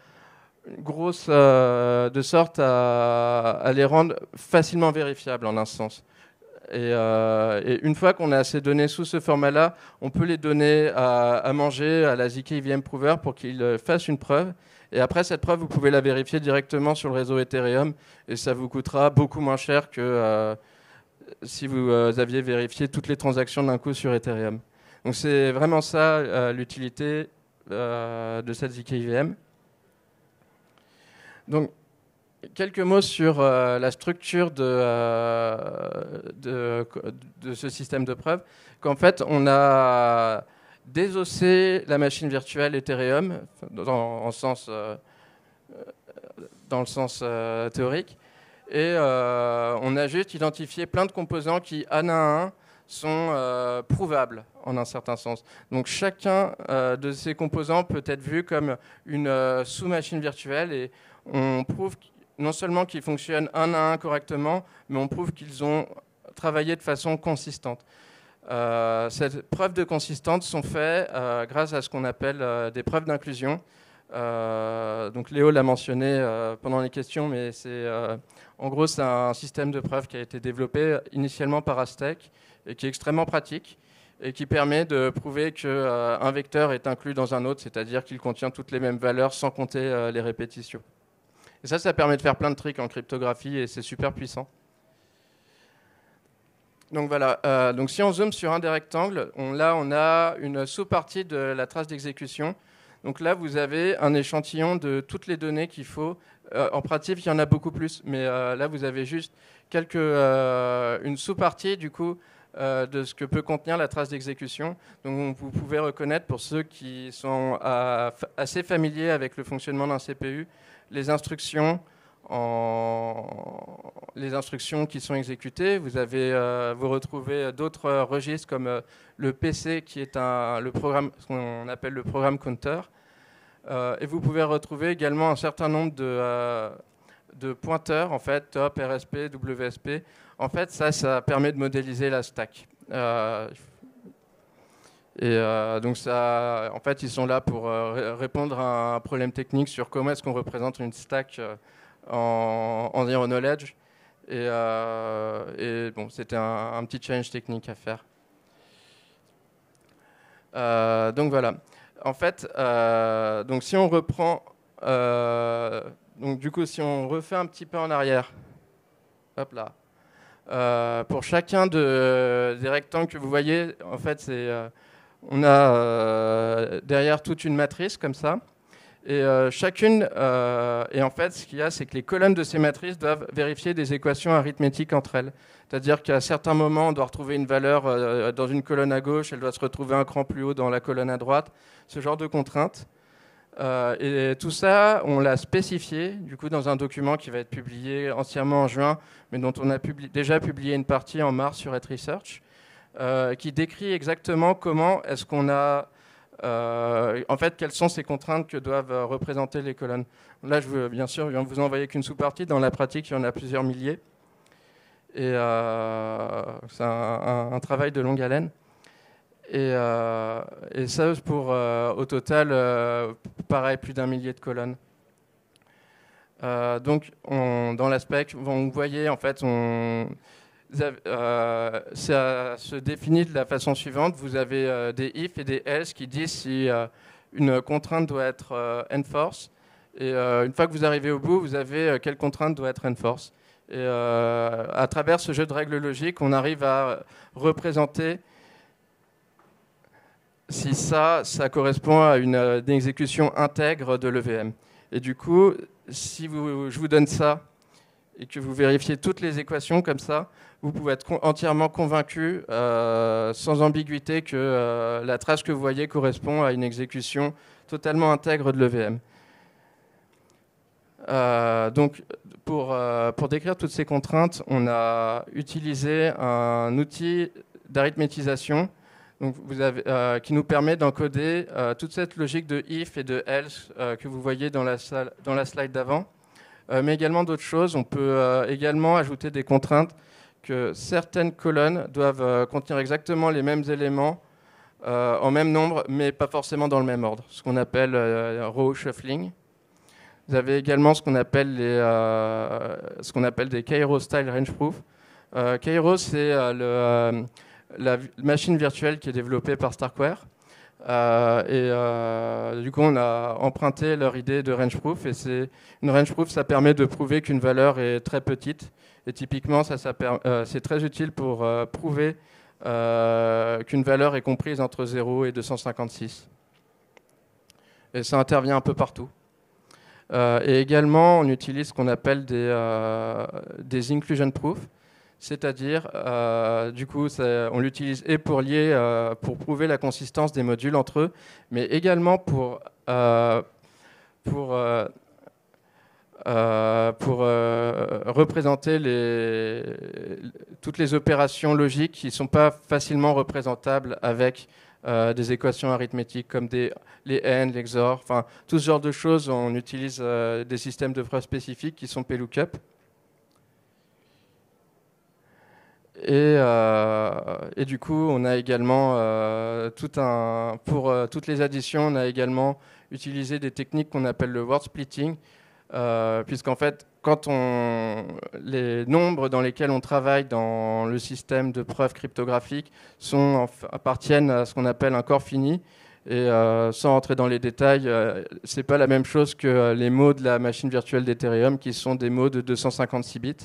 grosse, euh, de sorte à, les rendre facilement vérifiables en un sens. Et, une fois qu'on a ces données sous ce format-là, on peut les donner à, manger à la ZKVM Prover pour qu'il fasse une preuve et après, cette preuve, vous pouvez la vérifier directement sur le réseau Ethereum et ça vous coûtera beaucoup moins cher que euh, si vous euh, aviez vérifié toutes les transactions d'un coup sur Ethereum. Donc c'est vraiment ça euh, l'utilité de cette ZKVM. Donc, quelques mots sur la structure de, de, de, ce système de preuve. Qu'en fait, on a désosser la machine virtuelle Ethereum, dans, euh, euh, le sens euh, théorique. Et on a juste identifié plein de composants qui, un à un, sont prouvables en un certain sens. Donc chacun de ces composants peut être vu comme une sous-machine virtuelle et on prouve non seulement qu'ils fonctionnent un à un correctement, mais on prouve qu'ils ont travaillé de façon consistante. Euh, ces preuves de consistance sont faites euh, grâce à ce qu'on appelle euh, des preuves d'inclusion. donc Léo l'a mentionné pendant les questions, mais c'est en gros c'est un système de preuves qui a été développé initialement par Aztec et qui est extrêmement pratique et qui permet de prouver qu'un vecteur est inclus dans un autre, c'est-à-dire qu'il contient toutes les mêmes valeurs sans compter les répétitions. Et ça, ça permet de faire plein de tricks en cryptographie et c'est super puissant. Donc voilà, euh, donc si on zoome sur un des rectangles, on, là on a une sous-partie de la trace d'exécution. Donc là vous avez un échantillon de toutes les données qu'il faut. Euh, en pratique, il y en a beaucoup plus, mais euh, là vous avez juste quelques, une sous-partie du coup de ce que peut contenir la trace d'exécution. Donc vous pouvez reconnaître pour ceux qui sont assez familiers avec le fonctionnement d'un CPU, les instructions, les instructions qui sont exécutées. Vous, avez, euh, vous retrouvez euh, d'autres euh, registres comme le PC, qui est le programme, ce qu'on appelle le programme counter. et vous pouvez retrouver également un certain nombre de, de pointeurs, en fait, top, RSP, WSP. En fait, ça, ça permet de modéliser la stack. et donc, ça, en fait, ils sont là pour répondre à un problème technique sur comment est-ce qu'on représente une stack en, knowledge. Euh, et, bon, c'était un, petit challenge technique à faire. Euh, donc voilà. En fait, euh, donc si on reprend, donc du coup, si on refait un petit peu en arrière, hop là, pour chacun de, des rectangles que vous voyez, en fait, c'est, on a derrière toute une matrice comme ça. Et euh, chacune, euh, et en fait, ce qu'il y a, c'est que les colonnes de ces matrices doivent vérifier des équations arithmétiques entre elles. C'est-à-dire qu'à certains moments, on doit retrouver une valeur euh, dans une colonne à gauche, elle doit se retrouver un cran plus haut dans la colonne à droite, ce genre de contraintes. et tout ça, on l'a spécifié, du coup, dans un document qui va être publié entièrement en juin, mais dont on a déjà publié une partie en mars sur Ed Research, qui décrit exactement comment est-ce qu'on a euh, en fait, quelles sont ces contraintes que doivent euh, représenter les colonnes Là, je veux bien sûr vous envoyer qu'une sous-partie. Dans la pratique, il y en a plusieurs milliers. Et euh, c'est un, travail de longue haleine. Et, ça, pour au total, pareil, plus d'un millier de colonnes. donc, on, dans l'aspect, vous voyez, en fait, on, euh, ça se définit de la façon suivante. Vous avez euh, des if et des else qui disent si euh, une contrainte doit être enforced. Et une fois que vous arrivez au bout, vous avez quelle contrainte doit être enforced. Et à travers ce jeu de règles logiques, on arrive à représenter si ça, ça correspond à une, exécution intègre de l'EVM. Et du coup, si je vous donne ça et que vous vérifiez toutes les équations comme ça, vous pouvez être entièrement convaincu, euh, sans ambiguïté, que euh, la trace que vous voyez correspond à une exécution totalement intègre de l'EVM. Euh, donc, pour, pour, décrire toutes ces contraintes, on a utilisé un outil d'arithmétisation qui nous permet d'encoder toute cette logique de if et de else que vous voyez dans la, dans la slide d'avant, mais également d'autres choses. On peut également ajouter des contraintes que certaines colonnes doivent euh, contenir exactement les mêmes éléments euh, en même nombre, mais pas forcément dans le même ordre, ce qu'on appelle euh, row shuffling. Vous avez également ce qu'on appelle, ce appelle des Cairo style range proof. Cairo, c'est la machine virtuelle qui est développée par Starkware. et du coup, on a emprunté leur idée de range proof. Et c'est une range proof, ça permet de prouver qu'une valeur est très petite et typiquement, ça, ça euh, c'est très utile pour euh, prouver euh, qu'une valeur est comprise entre 0 et 256. Et ça intervient un peu partout. et également, on utilise ce qu'on appelle des, inclusion proofs. c'est-à-dire, du coup, on l'utilise et pour lier, pour prouver la consistance des modules entre eux, mais également pour, pour euh, pour euh, représenter toutes les opérations logiques qui ne sont pas facilement représentables avec euh, des équations arithmétiques comme les n, l'exor, enfin tout ce genre de choses. On utilise des systèmes de preuves spécifiques qui sont Plookup e Et, du coup, on a également pour toutes les additions, on a également utilisé des techniques qu'on appelle le word splitting, euh, puisqu'en fait, quand on, les nombres dans lesquels on travaille dans le système de preuves cryptographiques appartiennent à ce qu'on appelle un corps fini. Et euh, sans entrer dans les détails, euh, ce n'est pas la même chose que les mots de la machine virtuelle d'Ethereum, qui sont des mots de 256 bits.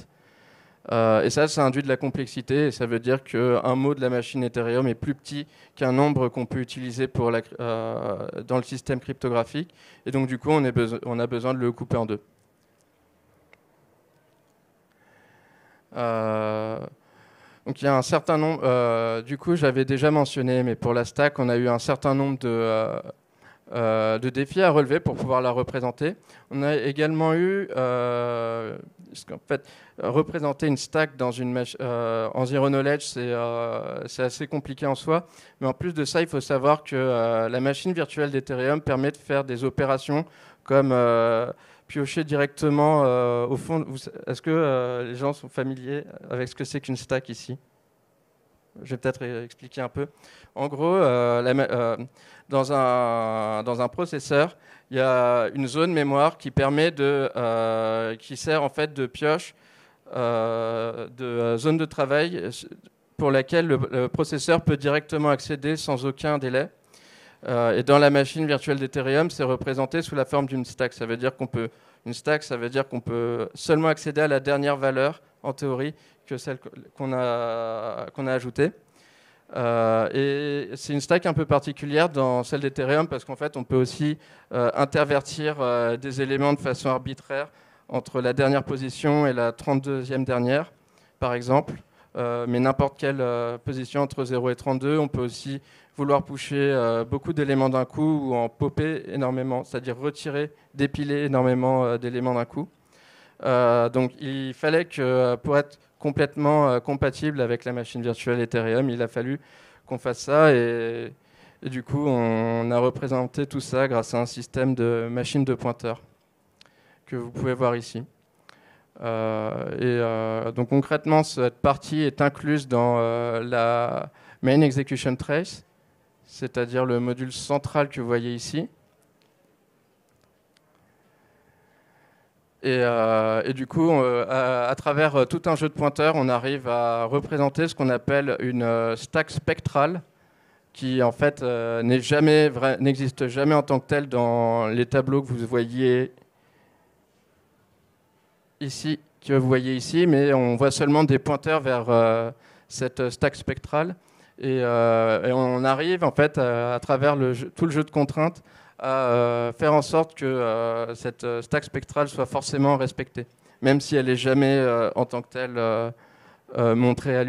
Euh, et ça, ça induit de la complexité, et ça veut dire qu'un mot de la machine Ethereum est plus petit qu'un nombre qu'on peut utiliser pour euh, dans le système cryptographique, et donc du coup, on, a besoin de le couper en deux. Euh, donc il y a un certain nombre, du coup j'avais déjà mentionné, mais pour la stack on a eu un certain nombre de, euh, de défis à relever pour pouvoir la représenter. On a également eu, euh, en fait, représenter une stack dans une en zero knowledge, c'est assez compliqué en soi. Mais en plus de ça, il faut savoir que euh, la machine virtuelle d'Ethereum permet de faire des opérations comme euh, piocher directement au fond. Est-ce que les gens sont familiers avec ce que c'est qu'une stack ici je vais peut-être expliquer un peu. En gros, la, euh, dans un, dans un processeur, il y a une zone mémoire qui permet de, euh, qui sert en fait de pioche, euh, de zone de travail pour laquelle le, processeur peut directement accéder sans aucun délai. Euh, et dans la machine virtuelle d'Ethereum, c'est représenté sous la forme d'une stack. Ça veut dire qu'on peut une stack, ça veut dire qu'on peut seulement accéder à la dernière valeur en théorie que celle qu'on a qu'on a ajoutée. Euh, et c'est une stack un peu particulière dans celle d'Ethereum parce qu'en fait, on peut aussi euh, intervertir euh, des éléments de façon arbitraire entre la dernière position et la 32e dernière, par exemple. mais n'importe quelle position entre 0 et 32. On peut aussi vouloir pousser beaucoup d'éléments d'un coup ou en popper énormément, c'est-à-dire retirer, dépiler énormément d'éléments d'un coup. donc il fallait que pour être complètement euh, compatible avec la machine virtuelle Ethereum. Il a fallu qu'on fasse ça et, du coup, on, a représenté tout ça grâce à un système de machines de pointeur que vous pouvez voir ici. Euh, et euh, donc concrètement, cette partie est incluse dans la main execution trace, c'est-à-dire le module central que vous voyez ici, Euh, et, du coup, euh, à, travers euh, tout un jeu de pointeurs, on arrive à représenter ce qu'on appelle une stack spectrale, qui en fait n'existe jamais, en tant que telle dans les tableaux que vous voyez ici, que vous voyez ici, mais on voit seulement des pointeurs vers cette stack spectrale. Et, on arrive en fait à, travers tout le jeu de contraintes à euh, faire en sorte que euh, cette euh, stack spectrale soit forcément respectée, même si elle n'est jamais en tant que telle montrée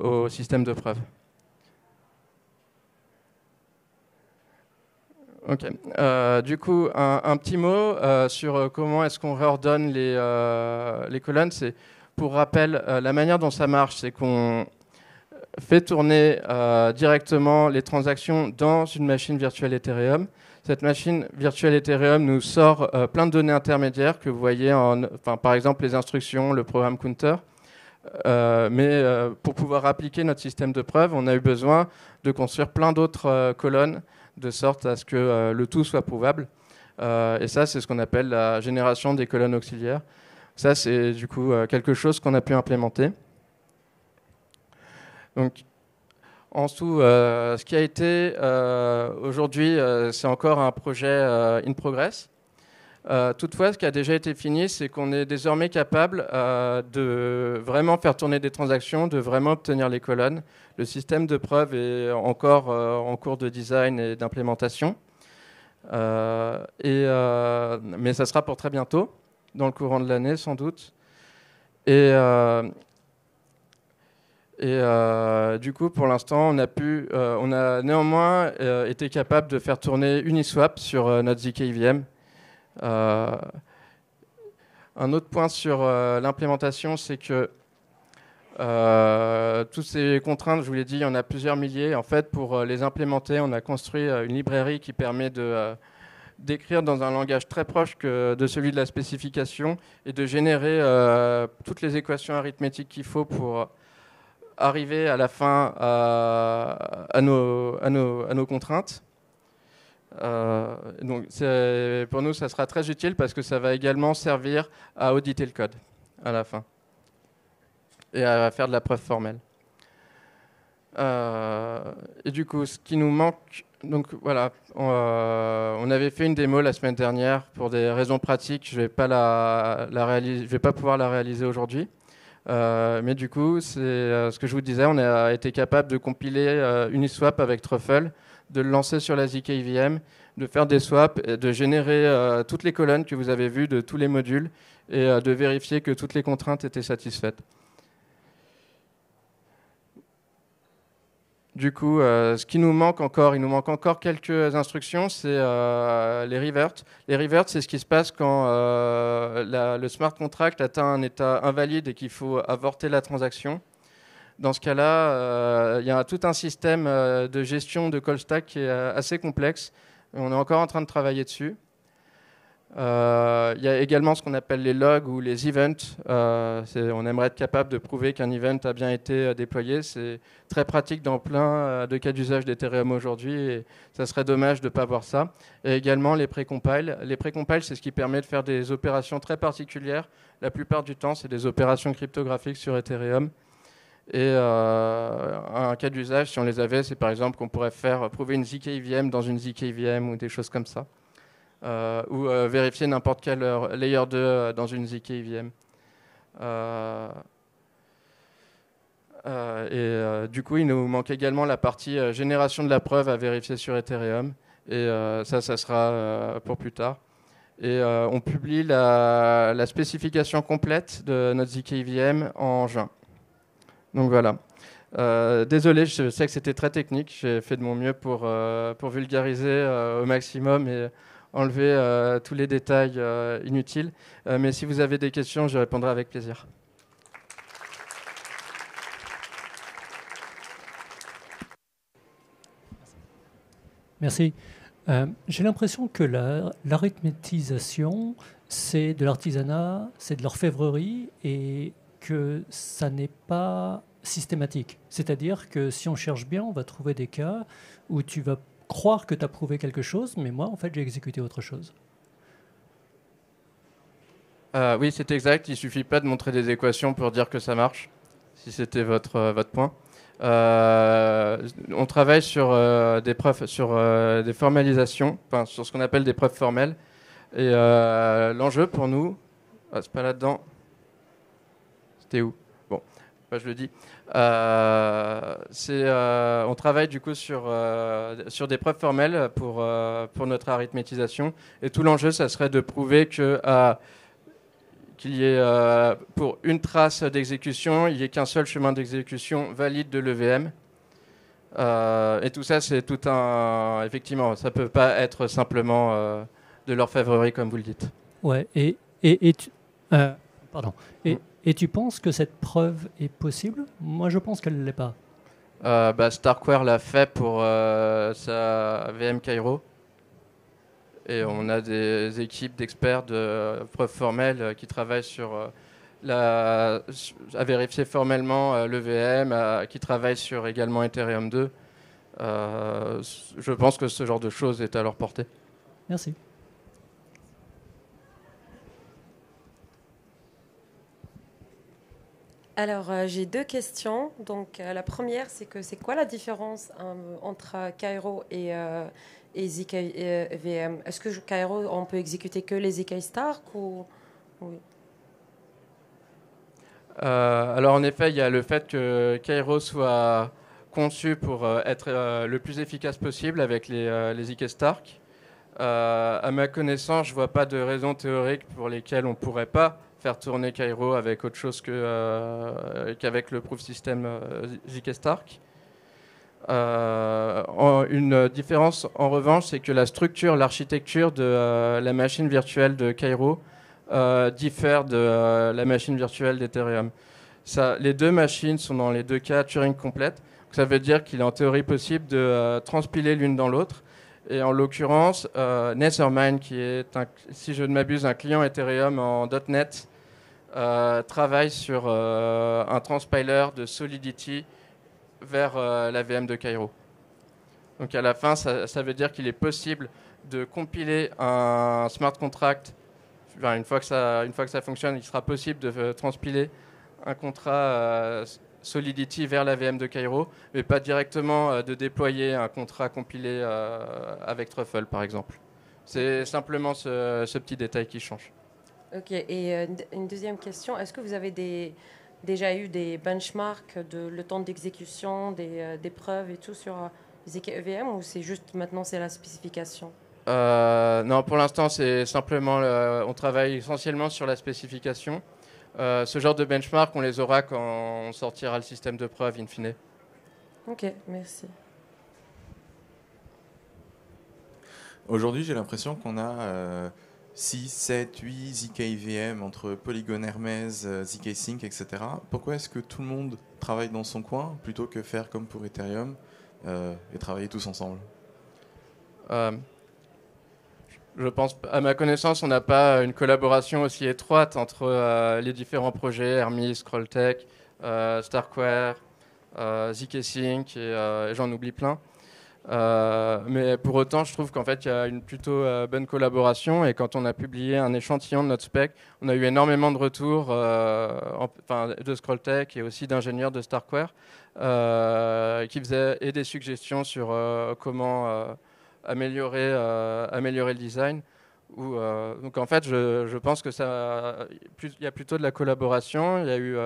au système de preuve. Ok. du coup, un, petit mot sur comment est-ce qu'on réordonne les, les colonnes. C'est, pour rappel, la manière dont ça marche, c'est qu'on fait tourner directement les transactions dans une machine virtuelle Ethereum cette machine virtuelle Ethereum nous sort euh, plein de données intermédiaires que vous voyez, en, par exemple les instructions, le programme counter. Euh, mais euh, pour pouvoir appliquer notre système de preuve, on a eu besoin de construire plein d'autres colonnes de sorte à ce que le tout soit prouvable. et ça, c'est ce qu'on appelle la génération des colonnes auxiliaires. Ça, c'est du coup quelque chose qu'on a pu implémenter. Donc, en dessous, euh, ce qui a été euh, aujourd'hui, euh, c'est encore un projet in progress. toutefois, ce qui a déjà été fini, c'est qu'on est désormais capable de vraiment faire tourner des transactions, de vraiment obtenir les colonnes. Le système de preuve est encore en cours de design et d'implémentation. mais ça sera pour très bientôt, dans le courant de l'année sans doute. Et, et euh, du coup, pour l'instant, on a pu, euh, on a néanmoins euh, été capable de faire tourner Uniswap sur notre ZKVM. un autre point sur l'implémentation, c'est que toutes ces contraintes, je vous l'ai dit, il y en a plusieurs milliers. En fait, pour les implémenter, on a construit une librairie qui permet de d'écrire dans un langage très proche que de celui de la spécification et de générer toutes les équations arithmétiques qu'il faut pour arriver à la fin euh, à, nos, contraintes. Euh, donc pour nous, ça sera très utile parce que ça va également servir à auditer le code à la fin et à faire de la preuve formelle. Euh, et du coup, ce qui nous manque, donc voilà, on, avait fait une démo la semaine dernière pour des raisons pratiques, je ne vais, la vais pas pouvoir la réaliser aujourd'hui. Euh, mais du coup, c'est euh, ce que je vous disais, on a été capable de compiler euh, Uniswap avec Truffle, de le lancer sur la ZKVM, de faire des swaps, de générer toutes les colonnes que vous avez vues de tous les modules et de vérifier que toutes les contraintes étaient satisfaites. Du coup, euh, ce qui nous manque encore, il nous manque encore quelques instructions, c'est euh, les reverts. Les reverts, c'est ce qui se passe quand euh, le smart contract atteint un état invalide et qu'il faut avorter la transaction. Dans ce cas-là, il y a tout un système de gestion de call stack qui est assez complexe. On est encore en train de travailler dessus. Euh, il y a également ce qu'on appelle les logs ou les events. Euh, on aimerait être capable de prouver qu'un event a bien été euh, déployé. C'est très pratique dans plein de cas d'usage d'Ethereum aujourd'hui et ça serait dommage de ne pas voir ça. Et également les précompiles. Les précompiles, c'est ce qui permet de faire des opérations très particulières. La plupart du temps, c'est des opérations cryptographiques sur Ethereum. Et un cas d'usage, si on les avait, c'est par exemple qu'on pourrait faire prouver une zkVM dans une zkVM ou des choses comme ça. Euh, ou euh, vérifier n'importe quel euh, layer 2 dans une ZK IVM. et du coup, il nous manque également la partie génération de la preuve à vérifier sur Ethereum. Et ça, ça sera pour plus tard. Et on publie la, spécification complète de notre ZKVM en juin. Donc voilà. désolé, je sais que c'était très technique. J'ai fait de mon mieux pour, pour vulgariser au maximum. Et enlever euh, tous les détails euh, inutiles. Euh, mais si vous avez des questions, je répondrai avec plaisir. Merci. J'ai l'impression que l'arithmétisation, c'est de l'artisanat, c'est de l'orfèvrerie et que ça n'est pas systématique. C'est-à-dire que si on cherche bien, on va trouver des cas où tu vas croire que tu as prouvé quelque chose, mais moi, en fait, j'ai exécuté autre chose. Euh, oui, c'est exact. Il suffit pas de montrer des équations pour dire que ça marche, si c'était votre, euh, votre point. Euh, on travaille sur des preuves, sur des formalisations, sur ce qu'on appelle des preuves formelles. Et l'enjeu pour nous, ah, c'est pas là-dedans. C'était où Bon, bah, je le dis. Euh, euh, on travaille du coup sur, euh, sur des preuves formelles pour, pour notre arithmétisation. Et tout l'enjeu, ça serait de prouver que qu'il y ait pour une trace d'exécution, il n'y ait qu'un seul chemin d'exécution valide de l'EVM. et tout ça, c'est tout un. Effectivement, ça ne peut pas être simplement de l'orfèvrerie, comme vous le dites. Ouais, et. et, pardon. Et, mm. Et tu penses que cette preuve est possible Moi, je pense qu'elle ne l'est pas. Euh, bah, l'a fait pour euh, sa VM Cairo. Et on a des équipes d'experts de preuves formelles euh, qui travaillent sur, euh, la, à vérifier formellement le VM, qui travaillent sur également Ethereum 2. je pense que ce genre de choses est à leur portée. Merci. Alors, euh, j'ai deux questions. Donc, euh, la première, c'est que c'est quoi la différence euh, entre Cairo et, ZKVM Est-ce que Cairo, on peut exécuter que les ZK Stark ou... alors, en effet, il y a le fait que Cairo soit conçu pour être le plus efficace possible avec les, les ZK Stark. à ma connaissance, je ne vois pas de raison théorique pour lesquelles on ne pourrait pas faire tourner Cairo avec autre chose euh, qu'avec le proof system euh, ZK Stark. Euh, une différence en revanche, c'est que la structure, l'architecture de la machine virtuelle de Cairo diffère de la machine virtuelle d'Ethereum. Ça, les deux machines sont dans les deux cas Turing complète. ça veut dire qu'il est en théorie possible de transpiler l'une dans l'autre. Et en l'occurrence, euh, qui est, si je ne m'abuse, un client Ethereum en .NET, euh, travaille sur euh, un transpiler de Solidity vers euh, la VM de Cairo. Donc à la fin, ça, veut dire qu'il est possible de compiler un smart contract. une, fois que ça, une fois que ça fonctionne, il sera possible de transpiler un contrat Solidity vers la VM de Cairo, mais pas directement de déployer un contrat compilé avec Truffle, par exemple. C'est simplement ce petit détail qui change. Ok, et euh, une deuxième question, est-ce que vous avez des, déjà eu des benchmarks de le temps d'exécution, des, euh, preuves et tout sur les euh, EVM e ou c'est juste maintenant c'est la spécification Non, pour l'instant c'est simplement, on travaille essentiellement sur la spécification. ce genre de benchmark, on les aura quand on sortira le système de preuve in fine. Ok, merci. Aujourd'hui, j'ai l'impression qu'on a 6, 7, 8, ZKVM, entre Polygon Hermes, euh, ZK-Sync, etc. Pourquoi est-ce que tout le monde travaille dans son coin plutôt que faire comme pour Ethereum euh, et travailler tous ensemble euh, Je pense, à ma connaissance, on n'a pas une collaboration aussi étroite entre les différents projets, Hermès, Scrolltech, Starkware, ZK-Sync, et j'en oublie plein. Euh, mais pour autant, je trouve qu'en fait, il y a une plutôt euh, bonne collaboration. Et quand on a publié un échantillon de notre spec, on a eu énormément de retours euh, de ScrollTech et aussi d'ingénieurs de Starkware qui faisaient et des suggestions sur comment améliorer, le design. donc en fait, je, pense que ça, il y a plutôt de la collaboration. Il y a eu,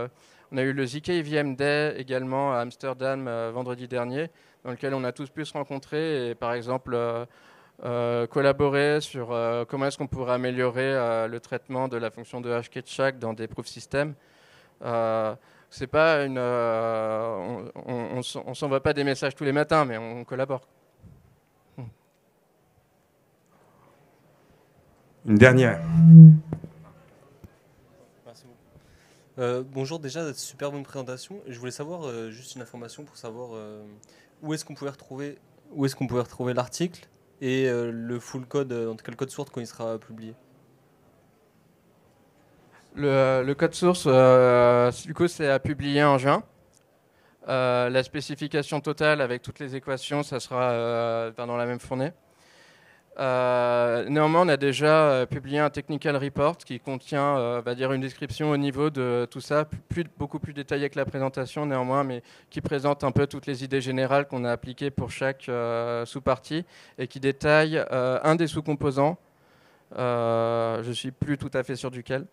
on a eu le ZK VM Day également à Amsterdam vendredi dernier dans lequel on a tous pu se rencontrer et par exemple euh, euh, collaborer sur euh, comment est-ce qu'on pourrait améliorer le traitement de la fonction de chaque dans des proofs systèmes c'est pas une, on, on, on s'envoie pas des messages tous les matins, mais on collabore. Une dernière. Euh, bonjour déjà, super bonne présentation. Je voulais savoir euh, juste une information pour savoir euh, où est-ce qu'on pouvait retrouver où est-ce qu'on pouvait retrouver l'article et le full code, en tout cas le code source quand il sera publié. Le, code source, du coup, c'est à publier en juin. la spécification totale avec toutes les équations, ça sera dans la même fournée. Euh, néanmoins, on a déjà euh, publié un technical report qui contient, euh, va dire, une description au niveau de tout ça, beaucoup plus détaillée que la présentation néanmoins, mais qui présente un peu toutes les idées générales qu'on a appliquées pour chaque sous-partie et qui détaille un des sous-composants. je suis plus tout à fait sûr duquel,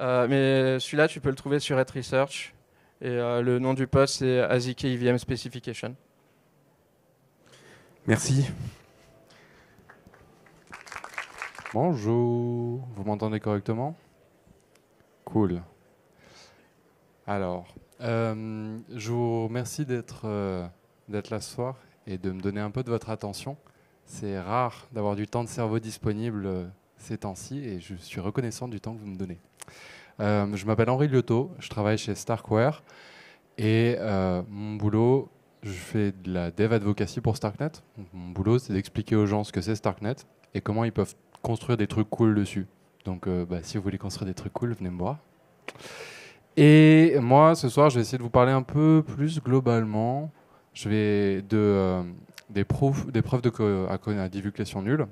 mais celui-là, tu peux le trouver sur Ed Research et le nom du poste c'est Azik EVM Specification. Merci. Bonjour, vous m'entendez correctement Cool. Alors, euh, je vous remercie d'être euh, d'être là ce soir et de me donner un peu de votre attention. C'est rare d'avoir du temps de cerveau disponible euh, ces temps-ci et je suis reconnaissant du temps que vous me donnez. je m'appelle Henri Lyoto, je travaille chez Starkware et mon boulot, je fais de la dev advocacy pour Starknet. mon boulot, c'est d'expliquer aux gens ce que c'est Starknet et comment ils peuvent construire des trucs cool dessus. Donc, euh, bah, si vous voulez construire des trucs cool, venez me voir. Et moi, ce soir, je vais essayer de vous parler un peu plus globalement. Je vais de, euh, des, des, preuves de co à, divulgation nulle,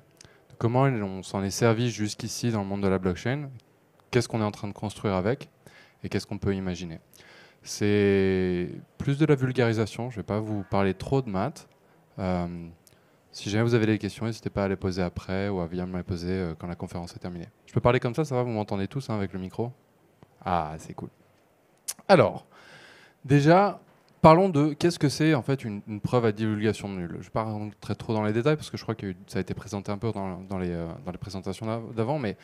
comment on s'en est servi jusqu'ici dans le monde de la blockchain, qu'est-ce qu'on est en train de construire avec et qu'est-ce qu'on peut imaginer. C'est plus de la vulgarisation. Je vais pas vous parler trop de maths. Euh, si jamais vous avez des questions, n'hésitez pas à les poser après ou à venir me les poser euh, quand la conférence est terminée. Je peux parler comme ça, ça va, vous m'entendez tous hein, avec le micro Ah, c'est cool. Alors, déjà, parlons de qu'est-ce que c'est en fait une, preuve à divulgation nulle. Je ne vais pas rentrer trop dans les détails parce que je crois que ça a été présenté un peu dans, les, euh, dans les, présentations d'avant, mais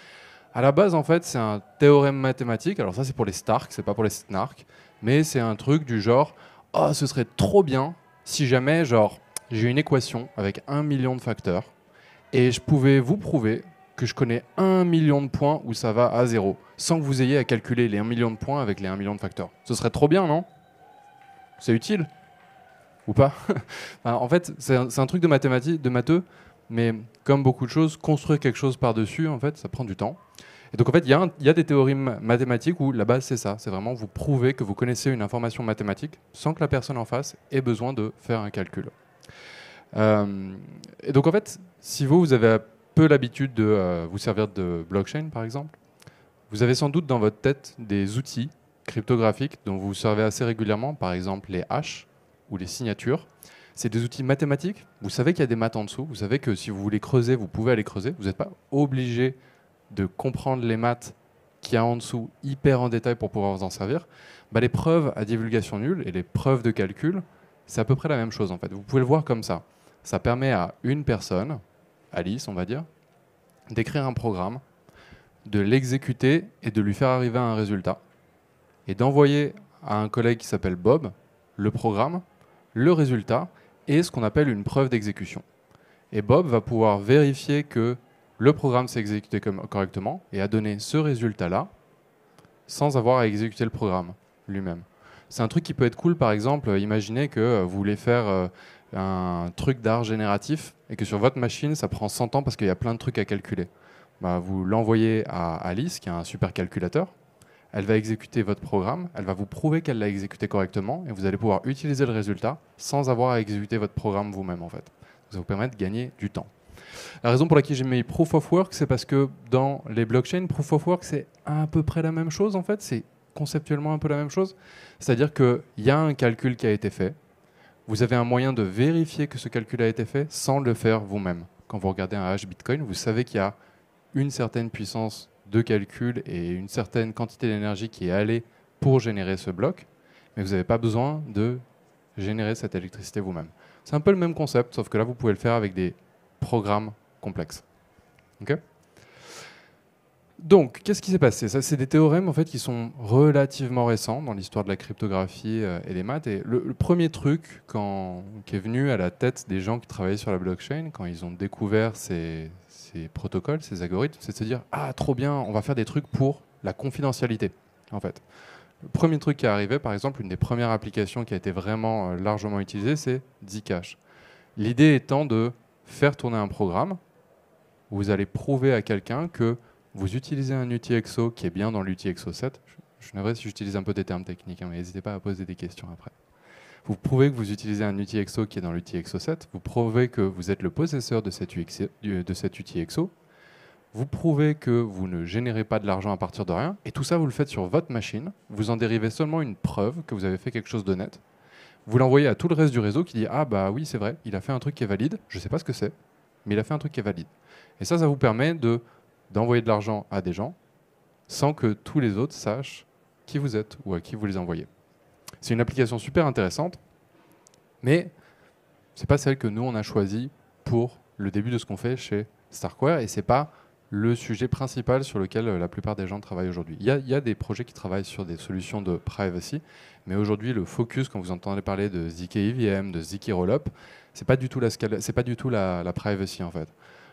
à la base, en fait, c'est un théorème mathématique. Alors ça, c'est pour les Stark, c'est pas pour les Snark, mais c'est un truc du genre, oh, ce serait trop bien si jamais, genre, j'ai une équation avec un million de facteurs et je pouvais vous prouver que je connais un million de points où ça va à zéro, sans que vous ayez à calculer les 1 million de points avec les un million de facteurs. Ce serait trop bien, non C'est utile Ou pas En fait, c'est un, truc de mathématiques, de matheux, mais comme beaucoup de choses, construire quelque chose par-dessus, en fait, ça prend du temps. Et donc, en fait, il y, y, a des théories mathématiques où la base, c'est ça. C'est vraiment vous prouver que vous connaissez une information mathématique sans que la personne en face ait besoin de faire un calcul. Euh, et donc en fait, si vous, vous avez peu l'habitude de euh, vous servir de blockchain, par exemple, vous avez sans doute dans votre tête des outils cryptographiques dont vous vous servez assez régulièrement, par exemple les hashes ou les signatures. C'est des outils mathématiques. Vous savez qu'il y a des maths en dessous. Vous savez que si vous voulez creuser, vous pouvez aller creuser. Vous n'êtes pas obligé de comprendre les maths qu'il y a en dessous hyper en détail pour pouvoir vous en servir. Bah, les preuves à divulgation nulle et les preuves de calcul, c'est à peu près la même chose en fait. Vous pouvez le voir comme ça ça permet à une personne, Alice on va dire, d'écrire un programme, de l'exécuter et de lui faire arriver un résultat, et d'envoyer à un collègue qui s'appelle Bob le programme, le résultat et ce qu'on appelle une preuve d'exécution. Et Bob va pouvoir vérifier que le programme s'est exécuté correctement et a donné ce résultat-là sans avoir à exécuter le programme lui-même. C'est un truc qui peut être cool, par exemple, euh, imaginez que euh, vous voulez faire euh, un truc d'art génératif et que sur votre machine, ça prend 100 ans parce qu'il y a plein de trucs à calculer. Bah, vous l'envoyez à Alice, qui a un super calculateur. Elle va exécuter votre programme, elle va vous prouver qu'elle l'a exécuté correctement et vous allez pouvoir utiliser le résultat sans avoir à exécuter votre programme vous-même en fait. Ça vous permet de gagner du temps. La raison pour laquelle j'ai mis Proof of Work, c'est parce que dans les blockchains, Proof of Work, c'est à peu près la même chose en fait, c'est conceptuellement un peu la même chose. C'est-à-dire qu'il y a un calcul qui a été fait, vous avez un moyen de vérifier que ce calcul a été fait sans le faire vous-même. Quand vous regardez un hash Bitcoin, vous savez qu'il y a une certaine puissance de calcul et une certaine quantité d'énergie qui est allée pour générer ce bloc, mais vous n'avez pas besoin de générer cette électricité vous-même. C'est un peu le même concept, sauf que là, vous pouvez le faire avec des programmes complexes. OK donc, qu'est-ce qui s'est passé Ça, c'est des théorèmes en fait qui sont relativement récents dans l'histoire de la cryptographie euh, et des maths. Et le, premier truc quand, qui est venu à la tête des gens qui travaillaient sur la blockchain quand ils ont découvert ces, protocoles, ces algorithmes, c'est de se dire ah trop bien, on va faire des trucs pour la confidentialité. En fait, le premier truc qui est arrivé, par exemple, une des premières applications qui a été vraiment euh, largement utilisée, c'est Zcash. L'idée étant de faire tourner un programme où vous allez prouver à quelqu'un que vous utilisez un outil EXO qui est bien dans l'outil EXO 7. Je, sais pas si j'utilise un peu des termes techniques, hein, mais n'hésitez pas à poser des questions après. Vous prouvez que vous utilisez un outil EXO qui est dans l'outil EXO 7. Vous prouvez que vous êtes le possesseur de cet, de cet outil EXO. Vous prouvez que vous ne générez pas de l'argent à partir de rien. Et tout ça, vous le faites sur votre machine. Vous en dérivez seulement une preuve que vous avez fait quelque chose d'honnête. Vous l'envoyez à tout le reste du réseau qui dit Ah, bah oui, c'est vrai, il a fait un truc qui est valide. Je ne sais pas ce que c'est, mais il a fait un truc qui est valide. Et ça, ça vous permet de d'envoyer de l'argent à des gens sans que tous les autres sachent qui vous êtes ou à qui vous les envoyez. C'est une application super intéressante, mais c'est pas celle que nous on a choisie pour le début de ce qu'on fait chez Starkware et c'est pas le sujet principal sur lequel euh, la plupart des gens travaillent aujourd'hui. Il, y, a des projets qui travaillent sur des solutions de privacy, mais aujourd'hui le focus, quand vous entendez parler de ZK e de ZK Rollup, c'est pas du tout la pas du tout la, la privacy en fait.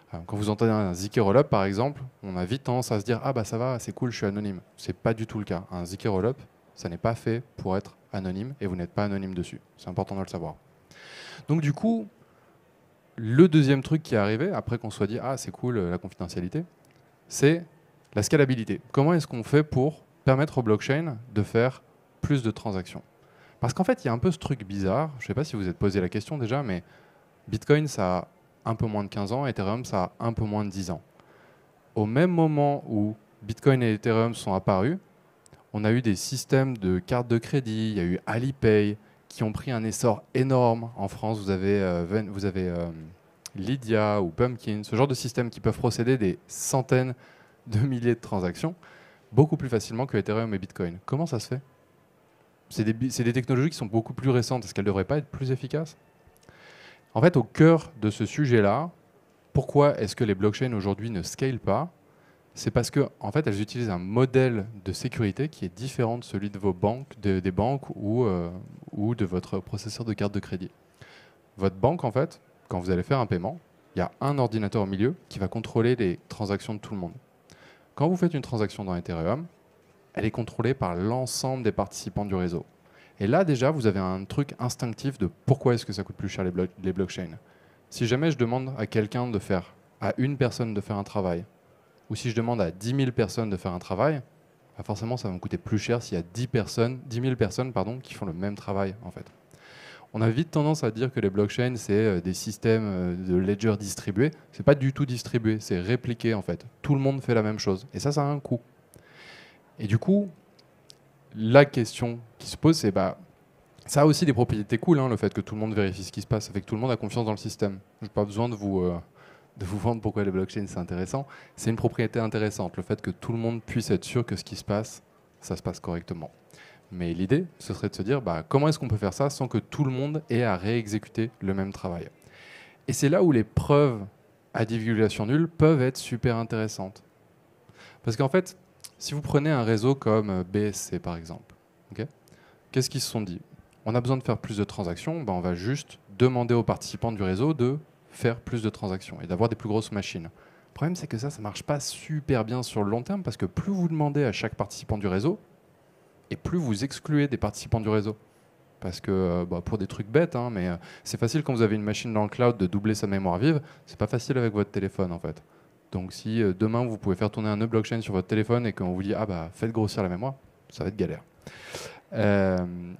Quand vous entendez un Rollup, par exemple, on a vite tendance à se dire Ah, bah ça va, c'est cool, je suis anonyme. n'est pas du tout le cas. Un Rollup, ça n'est pas fait pour être anonyme et vous n'êtes pas anonyme dessus. C'est important de le savoir. Donc, du coup, le deuxième truc qui est arrivé, après qu'on soit dit Ah, c'est cool euh, la confidentialité, c'est la scalabilité. Comment est-ce qu'on fait pour permettre au blockchain de faire plus de transactions Parce qu'en fait, il y a un peu ce truc bizarre. Je ne sais pas si vous êtes posé la question déjà, mais Bitcoin, ça a un peu moins de 15 ans, Ethereum, ça a un peu moins de 10 ans. Au même moment où Bitcoin et Ethereum sont apparus, on a eu des systèmes de cartes de crédit, il y a eu Alipay qui ont pris un essor énorme. En France, vous avez, euh, vous avez euh, Lydia ou Pumpkin, ce genre de systèmes qui peuvent procéder des centaines de milliers de transactions beaucoup plus facilement que Ethereum et Bitcoin. Comment ça se fait C'est des, technologies qui sont beaucoup plus récentes. Est-ce qu'elles ne devraient pas être plus efficaces en fait, au cœur de ce sujet-là, pourquoi est-ce que les blockchains aujourd'hui ne scalent pas C'est parce que, en fait, elles utilisent un modèle de sécurité qui est différent de celui de vos banques, des banques ou, euh, ou de votre processeur de carte de crédit. Votre banque, en fait, quand vous allez faire un paiement, il y a un ordinateur au milieu qui va contrôler les transactions de tout le monde. Quand vous faites une transaction dans Ethereum, elle est contrôlée par l'ensemble des participants du réseau. Et là, déjà, vous avez un truc instinctif de pourquoi est-ce que ça coûte plus cher les, les blockchains. Si jamais je demande à quelqu'un de faire, à une personne de faire un travail, ou si je demande à 10 000 personnes de faire un travail, bah, forcément, ça va me coûter plus cher s'il y a 10, personnes, 000 personnes pardon, qui font le même travail, en fait. On a vite tendance à dire que les blockchains, c'est euh, des systèmes euh, de ledger distribués. C'est pas du tout distribué, c'est répliqué, en fait. Tout le monde fait la même chose. Et ça, ça a un coût. Et du coup, la question qui se pose, c'est bah, ça a aussi des propriétés cool, hein, le fait que tout le monde vérifie ce qui se passe, avec que tout le monde a confiance dans le système. Je n'ai pas besoin euh, de vous, vendre pourquoi les blockchains c'est intéressant. C'est une propriété intéressante, le fait que tout le monde puisse être sûr que ce qui se passe, ça se passe correctement. Mais l'idée, ce serait de se dire bah, comment est-ce qu'on peut faire ça sans que tout le monde ait à réexécuter le même travail. Et c'est là où les preuves à divulgation nulle peuvent être super intéressantes. Parce qu'en fait, si vous prenez un réseau comme euh, BSC par exemple, qu'est-ce qu'ils se sont dit On a besoin de faire plus de transactions, ben, on va juste demander aux participants du réseau de faire plus de transactions et d'avoir des plus grosses machines. Le problème c'est que ça, ça ne marche pas super bien sur le long terme parce que plus vous demandez à chaque participant du réseau, et plus vous excluez des participants du réseau. Parce que euh, bah, pour des trucs bêtes, hein, mais euh, c'est facile quand vous avez une machine dans le cloud de doubler sa mémoire vive, c'est pas facile avec votre téléphone en fait. Donc si euh, demain vous pouvez faire tourner un nœud blockchain sur votre téléphone et qu'on vous dit ah bah faites grossir la mémoire, ça va être galère. Euh,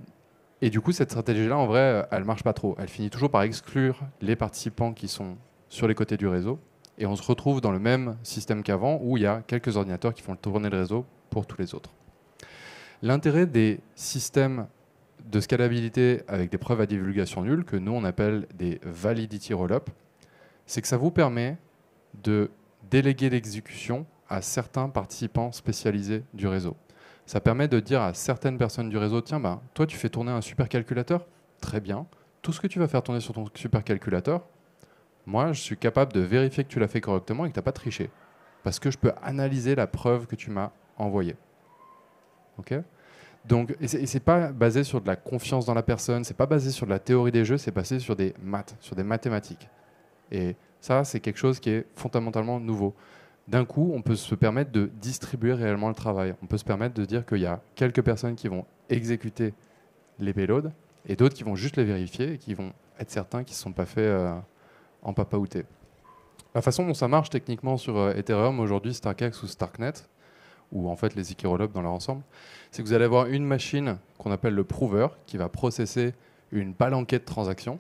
et du coup cette stratégie-là en vrai euh, elle marche pas trop. Elle finit toujours par exclure les participants qui sont sur les côtés du réseau et on se retrouve dans le même système qu'avant où il y a quelques ordinateurs qui font tourner le réseau pour tous les autres. L'intérêt des systèmes de scalabilité avec des preuves à divulgation nulle, que nous on appelle des validity roll-up, c'est que ça vous permet de déléguer l'exécution à certains participants spécialisés du réseau. Ça permet de dire à certaines personnes du réseau, tiens, bah, toi tu fais tourner un supercalculateur, très bien, tout ce que tu vas faire tourner sur ton supercalculateur, moi je suis capable de vérifier que tu l'as fait correctement et que tu n'as pas triché, parce que je peux analyser la preuve que tu m'as envoyée. Ok donc, et c'est pas basé sur de la confiance dans la personne, c'est pas basé sur de la théorie des jeux, c'est basé sur des maths, sur des mathématiques. Et ça, c'est quelque chose qui est fondamentalement nouveau. D'un coup, on peut se permettre de distribuer réellement le travail. On peut se permettre de dire qu'il y a quelques personnes qui vont exécuter les payloads et d'autres qui vont juste les vérifier et qui vont être certains qu'ils ne sont pas faits euh, en en papaouté. La façon dont ça marche techniquement sur euh, Ethereum aujourd'hui, Starcax ou StarkNet, ou en fait les zk-Rollups dans leur ensemble, c'est que vous allez avoir une machine qu'on appelle le prover qui va processer une palanquée de transactions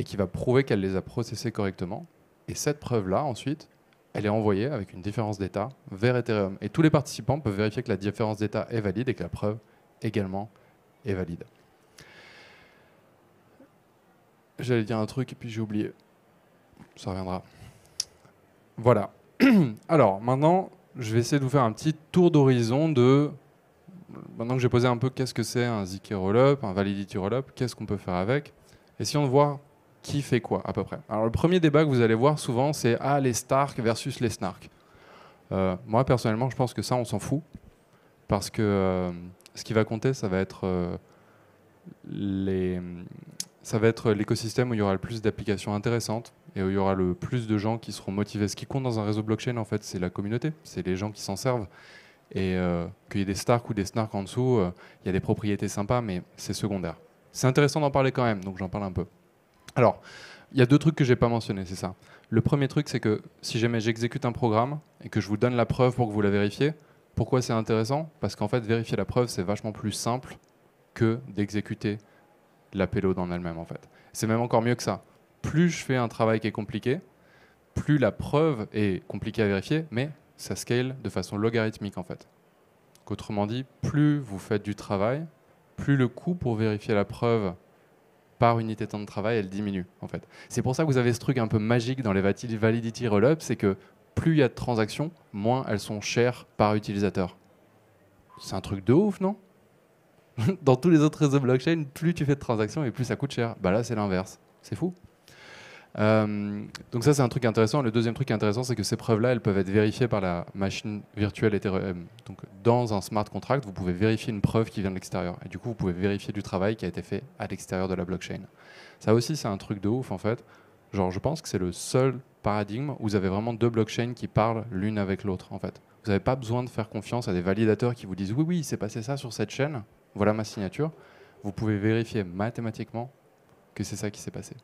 et qui va prouver qu'elle les a processées correctement. Et cette preuve-là, ensuite, elle est envoyée avec une différence d'état vers Ethereum. Et tous les participants peuvent vérifier que la différence d'état est valide et que la preuve également est valide. J'allais dire un truc et puis j'ai oublié. Ça reviendra. Voilà. Alors maintenant, je vais essayer de vous faire un petit tour d'horizon de... Maintenant que j'ai posé un peu qu'est-ce que c'est un ZK Rollup, un Validity Rollup, qu'est-ce qu'on peut faire avec Essayons de voir qui fait quoi à peu près. Alors le premier débat que vous allez voir souvent, c'est ah les Stark versus les Snark. Euh, moi personnellement, je pense que ça, on s'en fout parce que euh, ce qui va compter, ça va être euh, les, ça va être l'écosystème où il y aura le plus d'applications intéressantes et où il y aura le plus de gens qui seront motivés. Ce qui compte dans un réseau blockchain, en fait, c'est la communauté, c'est les gens qui s'en servent. Et qu'il y ait des Stark ou des Snark en dessous, il y a des propriétés sympas, mais c'est secondaire. C'est intéressant d'en parler quand même, donc j'en parle un peu. Alors, il y a deux trucs que j'ai pas mentionnés, c'est ça. Le premier truc, c'est que si jamais j'exécute un programme et que je vous donne la preuve pour que vous la vérifiez, pourquoi c'est intéressant Parce qu'en fait, vérifier la preuve, c'est vachement plus simple que d'exécuter la payload en elle-même, en fait. C'est même encore mieux que ça. Plus je fais un travail qui est compliqué, plus la preuve est compliquée à vérifier, mais ça scale de façon logarithmique, en fait. Autrement dit, plus vous faites du travail, plus le coût pour vérifier la preuve par unité de temps de travail, elle diminue en fait. C'est pour ça que vous avez ce truc un peu magique dans les validity roll c'est que plus il y a de transactions, moins elles sont chères par utilisateur. C'est un truc de ouf, non Dans tous les autres réseaux blockchain, plus tu fais de transactions et plus ça coûte cher. Bah là, c'est l'inverse. C'est fou. Euh, donc ça, c'est un truc intéressant. Le deuxième truc intéressant, c'est que ces preuves-là, elles peuvent être vérifiées par la machine virtuelle Ethereum. Donc dans un smart contract, vous pouvez vérifier une preuve qui vient de l'extérieur. Et du coup, vous pouvez vérifier du travail qui a été fait à l'extérieur de la blockchain. Ça aussi, c'est un truc de ouf, en fait. Genre, je pense que c'est le seul paradigme où vous avez vraiment deux blockchains qui parlent l'une avec l'autre, en fait. Vous n'avez pas besoin de faire confiance à des validateurs qui vous disent oui, oui, il s'est passé ça sur cette chaîne, voilà ma signature. Vous pouvez vérifier mathématiquement que c'est ça qui s'est passé.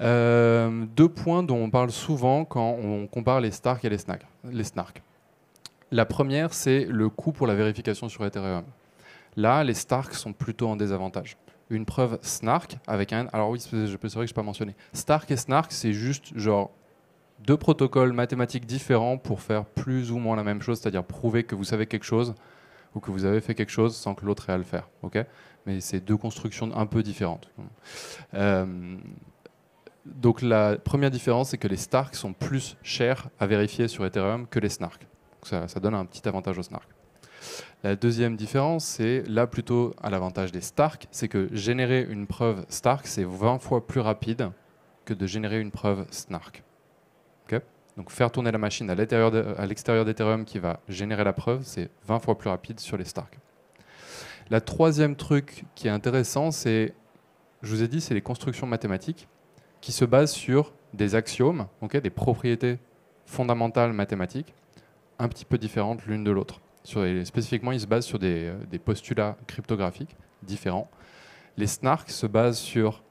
Euh, deux points dont on parle souvent quand on compare les Stark et les Snark. Les snark. La première, c'est le coût pour la vérification sur Ethereum. Là, les Stark sont plutôt en désavantage. Une preuve Snark avec un. Alors oui, c'est vrai que je n'ai pas mentionné. Stark et Snark, c'est juste genre deux protocoles mathématiques différents pour faire plus ou moins la même chose, c'est-à-dire prouver que vous savez quelque chose ou que vous avez fait quelque chose sans que l'autre ait à le faire. ok Mais c'est deux constructions un peu différentes. Euh, donc la première différence, c'est que les Stark sont plus chers à vérifier sur Ethereum que les Snark. Ça, donne un petit avantage aux Snark. La deuxième différence, c'est là plutôt à l'avantage des Stark, c'est que générer une preuve Stark, c'est 20 fois plus rapide que de générer une preuve Snark. Donc faire tourner la machine à l'extérieur d'Ethereum qui va générer la preuve, c'est 20 fois plus rapide sur les Stark. La troisième truc qui est intéressant, c'est, je vous ai dit, c'est les constructions mathématiques qui se base sur des axiomes, ok, des propriétés fondamentales mathématiques, un petit peu différentes l'une de l'autre. spécifiquement, ils se basent sur des, euh, postulats cryptographiques différents. Les SNARK se basent sur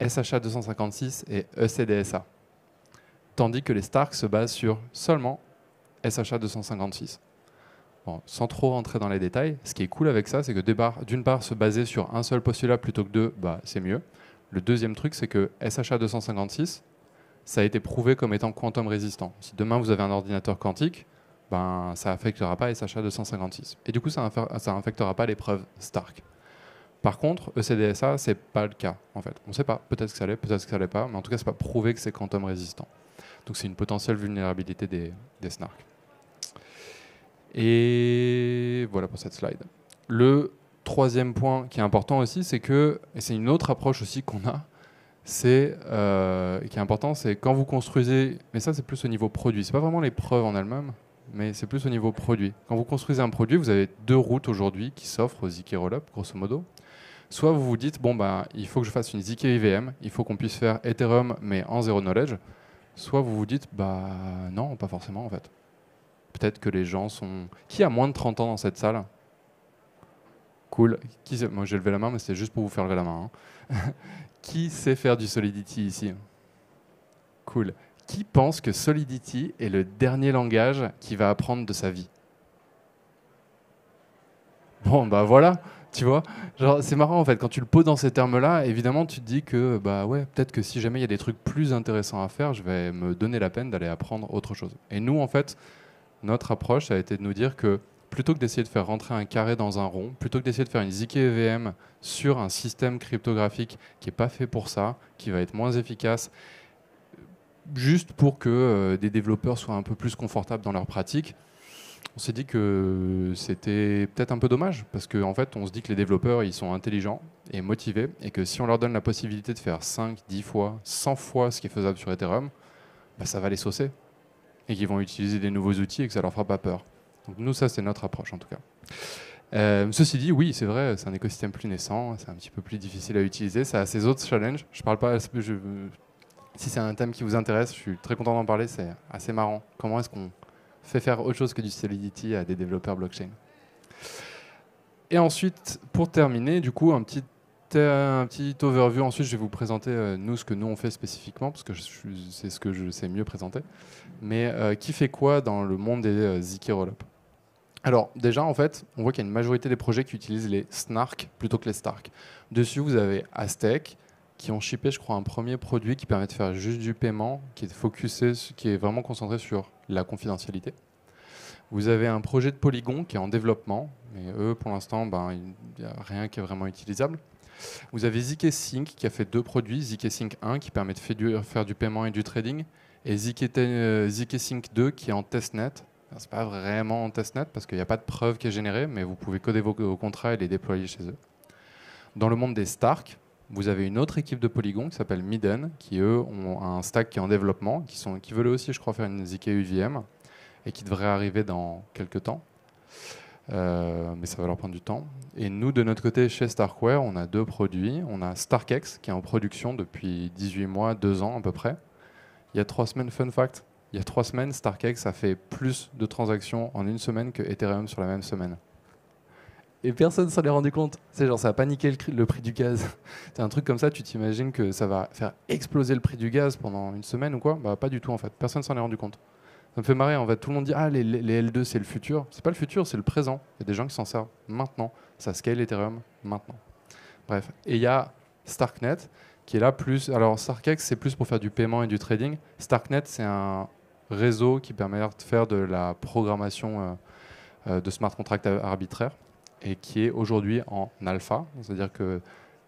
SHA-256 et ECDSA, tandis que les STARK se basent sur seulement SHA-256. sans trop rentrer dans les détails, ce qui est cool avec ça, c'est que d'une part, se baser sur un seul postulat plutôt que deux, bah, c'est mieux. Le deuxième truc, c'est que SHA-256, ça a été prouvé comme étant quantum résistant. Si demain vous avez un ordinateur quantique, ben, ça n'affectera pas SHA-256. Et du coup, ça n'affectera pas l'épreuve preuves Stark. Par contre, ECDSA, ce n'est pas le cas, en fait. On ne sait pas. Peut-être que ça l'est, peut-être que ça l'est pas, mais en tout cas, ce n'est pas prouvé que c'est quantum résistant. Donc, c'est une potentielle vulnérabilité des, des SNARK. Et voilà pour cette slide. Le troisième point qui est important aussi, c'est que, et c'est une autre approche aussi qu'on a, c'est euh, qui est important, c'est quand vous construisez, mais ça c'est plus au niveau produit, c'est pas vraiment les preuves en elles-mêmes, mais c'est plus au niveau produit. Quand vous construisez un produit, vous avez deux routes aujourd'hui qui s'offrent aux zk Rollup, grosso modo. Soit vous vous dites, bon, ben, il faut que je fasse une zk IVM, il faut qu'on puisse faire Ethereum, mais en zéro knowledge. Soit vous vous dites, bah non, pas forcément en fait. Peut-être que les gens sont. Qui a moins de 30 ans dans cette salle Cool. Qui Moi, j'ai levé la main, mais c'est juste pour vous faire lever la main. Hein. qui sait faire du Solidity ici Cool. Qui pense que Solidity est le dernier langage qu'il va apprendre de sa vie Bon, bah voilà tu vois c'est marrant en fait quand tu le poses dans ces termes là évidemment tu te dis que bah ouais peut-être que si jamais il y a des trucs plus intéressants à faire je vais me donner la peine d'aller apprendre autre chose et nous en fait notre approche ça a été de nous dire que plutôt que d'essayer de faire rentrer un carré dans un rond, plutôt que d'essayer de faire une ZKVM e sur un système cryptographique qui n'est pas fait pour ça, qui va être moins efficace, juste pour que euh, des développeurs soient un peu plus confortables dans leur pratique, on s'est dit que c'était peut-être un peu dommage, parce qu'en fait, on se dit que les développeurs, ils sont intelligents et motivés, et que si on leur donne la possibilité de faire 5, 10 fois, 100 fois ce qui est faisable sur Ethereum, bah, ça va les saucer, et qu'ils vont utiliser des nouveaux outils et que ça leur fera pas peur. Donc nous, ça, c'est notre approche en tout cas. Euh, ceci dit, oui, c'est vrai, c'est un écosystème plus naissant, c'est un petit peu plus difficile à utiliser, ça a ses autres challenges. Je parle pas, si c'est un thème qui vous intéresse, je suis très content d'en parler, c'est assez marrant. Comment est-ce qu'on fait faire autre chose que du Solidity à des développeurs blockchain Et ensuite, pour terminer, du coup, un petit un petit overview. Ensuite, je vais vous présenter euh, nous ce que nous on fait spécifiquement parce que c'est ce que je sais mieux présenter. Mais euh, qui fait quoi dans le monde des euh, alors déjà, en fait, on voit qu'il y a une majorité des projets qui utilisent les Snark plutôt que les Stark. Dessus, vous avez Aztec, qui ont shippé, je crois, un premier produit qui permet de faire juste du paiement, qui est focusé, qui est vraiment concentré sur la confidentialité. Vous avez un projet de Polygon qui est en développement, mais eux, pour l'instant, ben, il n'y a rien qui est vraiment utilisable. Vous avez ZK Sync qui a fait deux produits, ZK Sync 1 qui permet de faire du, paiement et du trading, et ZK, euh, Sync 2 qui est en testnet, c'est pas vraiment en testnet parce qu'il n'y a pas de preuve qui est générée, mais vous pouvez coder vos, contrats et les déployer chez eux. Dans le monde des Stark, vous avez une autre équipe de Polygon qui s'appelle Miden, qui eux ont un stack qui est en développement, qui, sont, veulent aussi, je crois, faire une ZK UVM et qui devrait arriver dans quelques temps. Euh, mais ça va leur prendre du temps. Et nous, de notre côté, chez Starkware, on a deux produits. On a StarkX, qui est en production depuis 18 mois, 2 ans à peu près. Il y a 3 semaines, fun fact, il y a trois semaines, Starkex a fait plus de transactions en une semaine que Ethereum sur la même semaine. Et personne s'en est rendu compte. C'est genre, ça a paniqué le, prix du gaz. C'est un truc comme ça, tu t'imagines que ça va faire exploser le prix du gaz pendant une semaine ou quoi Bah, pas du tout en fait. Personne s'en est rendu compte. Ça me fait marrer, en fait. Tout le monde dit Ah, les, L2, c'est le futur. C'est pas le futur, c'est le présent. Il y a des gens qui s'en servent maintenant. Ça scale Ethereum maintenant. Bref. Et il y a Starknet qui est là plus. Alors, Starkex, c'est plus pour faire du paiement et du trading. Starknet, c'est un réseau qui permet de faire de la programmation euh, euh, de smart contract arbitraire et qui est aujourd'hui en alpha. C'est-à-dire qu'il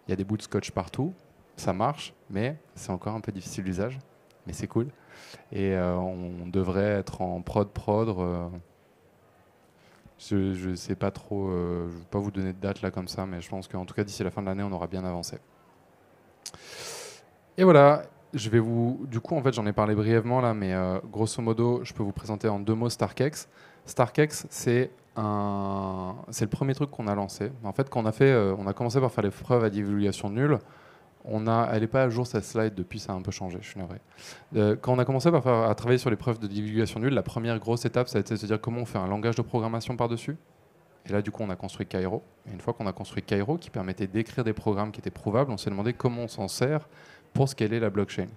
y a des bouts de scotch partout, ça marche, mais c'est encore un peu difficile d'usage, mais c'est cool. Et euh, on devrait être en prod prod. je ne sais pas trop, je ne vais pas vous donner de date là comme ça, mais je pense qu'en tout cas d'ici la fin de l'année, on aura bien avancé. Et voilà, je vais vous. Du coup, en fait, j'en ai parlé brièvement là, mais euh, grosso modo, je peux vous présenter en deux mots Starkex. Starkex, c'est un... c'est le premier truc qu'on a lancé. En fait, quand on a fait, euh, on a commencé par faire les preuves à divulgation nulle. On a, elle n'est pas à jour cette slide depuis, ça a un peu changé, je suis navré. Euh, quand on a commencé par faire, à travailler sur les preuves de divulgation nulle, la première grosse étape, ça a été de se dire comment on fait un langage de programmation par-dessus. Et là, du coup, on a construit Cairo. Et une fois qu'on a construit Cairo, qui permettait d'écrire des programmes qui étaient prouvables, on s'est demandé comment on s'en sert pour ce est la blockchain.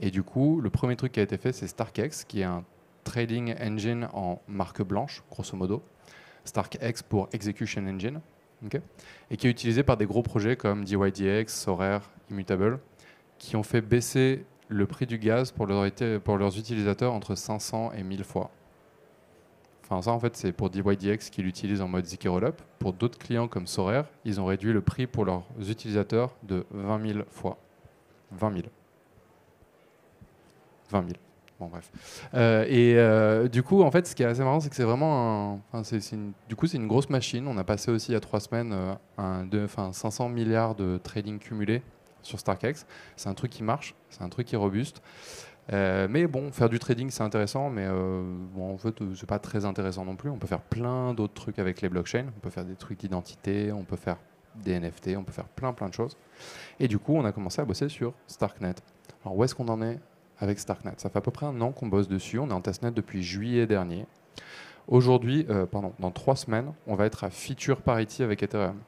Et du coup, le premier truc qui a été fait, c'est StarkX, qui est un trading engine en marque blanche, grosso modo. StarkX pour Execution Engine, et qui est utilisé par des gros projets comme DYDX, Sorare, Immutable, qui ont fait baisser le prix du gaz pour, leurs utilisateurs entre 500 et 1000 fois. Enfin, ça, en fait, c'est pour DYDX qui l'utilisent en mode zk Pour d'autres clients comme Sorare, ils ont réduit le prix pour leurs utilisateurs de 20 000 fois. 20 000. 20 000. Bon, bref. Euh, et euh, du coup, en fait, ce qui est assez marrant, c'est que c'est vraiment du coup, c'est une grosse machine. On a passé aussi il y a trois semaines euh, un, de, 500 milliards de trading cumulé sur Starkex. C'est un truc qui marche, c'est un truc qui est robuste. mais bon, faire du trading, c'est intéressant, mais bon, en fait, c'est pas très intéressant non plus. On peut faire plein d'autres trucs avec les blockchains. On peut faire des trucs d'identité, on peut faire des NFT, on peut faire plein plein de choses. Et du coup, on a commencé à bosser sur Starknet. Alors où est-ce qu'on en est avec Starknet Ça fait à peu près un an qu'on bosse dessus, on est en testnet depuis juillet dernier. Aujourd'hui, euh, pardon, dans trois semaines, on va être à feature parity avec Ethereum.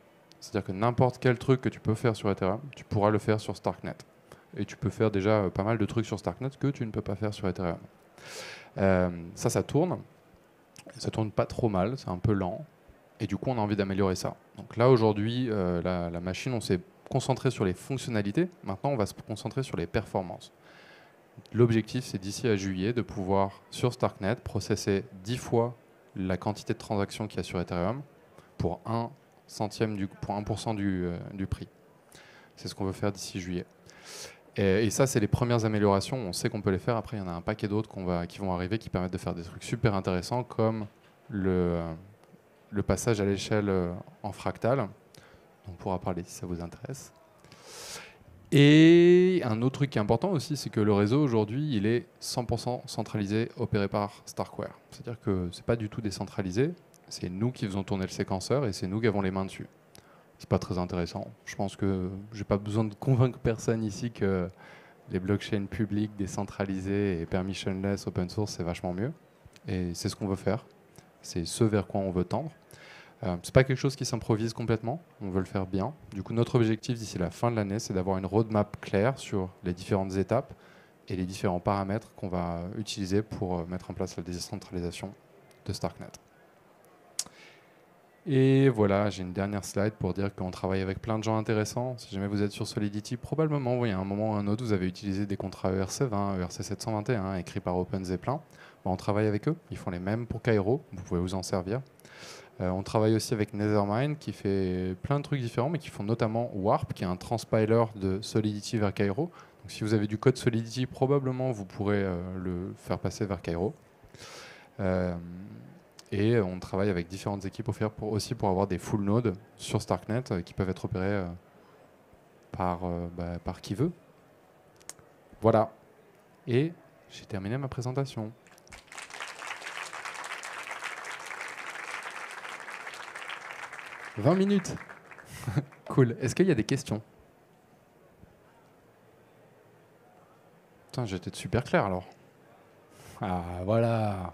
C'est-à-dire que n'importe quel truc que tu peux faire sur Ethereum, tu pourras le faire sur Starknet. Et tu peux faire déjà euh, pas mal de trucs sur Starknet que tu ne peux pas faire sur Ethereum. Euh, ça, ça tourne. Ça tourne pas trop mal, c'est un peu lent. Et du coup, on a envie d'améliorer ça. Donc là, aujourd'hui, euh, la, machine, on s'est concentré sur les fonctionnalités. Maintenant, on va se concentrer sur les performances. L'objectif, c'est d'ici à juillet de pouvoir, sur Starknet, processer 10 fois la quantité de transactions qu'il y a sur Ethereum pour 1 centième du, pour 1% euh, du, prix. C'est ce qu'on veut faire d'ici juillet. Et, ça, c'est les premières améliorations. On sait qu'on peut les faire. Après, il y en a un paquet d'autres qu'on va, qui vont arriver, qui permettent de faire des trucs super intéressants, comme le, euh, le passage à l'échelle euh, en fractal. On pourra parler si ça vous intéresse. Et un autre truc qui est important aussi, c'est que le réseau aujourd'hui, il est 100% centralisé, opéré par Starkware. C'est-à-dire que ce n'est pas du tout décentralisé, c'est nous qui faisons tourner le séquenceur et c'est nous qui avons les mains dessus. C'est pas très intéressant. Je pense que j'ai pas besoin de convaincre personne ici que les blockchains publics décentralisés et permissionless, open source, c'est vachement mieux. Et c'est ce qu'on veut faire. C'est ce vers quoi on veut tendre. Euh, c'est pas quelque chose qui s'improvise complètement, on veut le faire bien. Du coup, notre objectif d'ici la fin de l'année, c'est d'avoir une roadmap claire sur les différentes étapes et les différents paramètres qu'on va utiliser pour euh, mettre en place la décentralisation de Starknet. Et voilà, j'ai une dernière slide pour dire qu'on travaille avec plein de gens intéressants. Si jamais vous êtes sur Solidity, probablement, y à un moment ou à un autre, vous avez utilisé des contrats ERC20, ERC721, écrits par OpenZeppelin. Bah, on travaille avec eux, ils font les mêmes pour Cairo, vous pouvez vous en servir. Euh, on travaille aussi avec Nethermind qui fait plein de trucs différents, mais qui font notamment Warp, qui est un transpiler de Solidity vers Cairo. Donc si vous avez du code Solidity, probablement vous pourrez euh, le faire passer vers Cairo. Euh, et on travaille avec différentes équipes pour, aussi pour avoir des full nodes sur Starknet qui peuvent être opérés bah, par qui veut. Voilà. Et j'ai terminé ma présentation. 20 minutes. cool. Est-ce qu'il y a des questions Putain, j'étais super clair alors. Ah, voilà.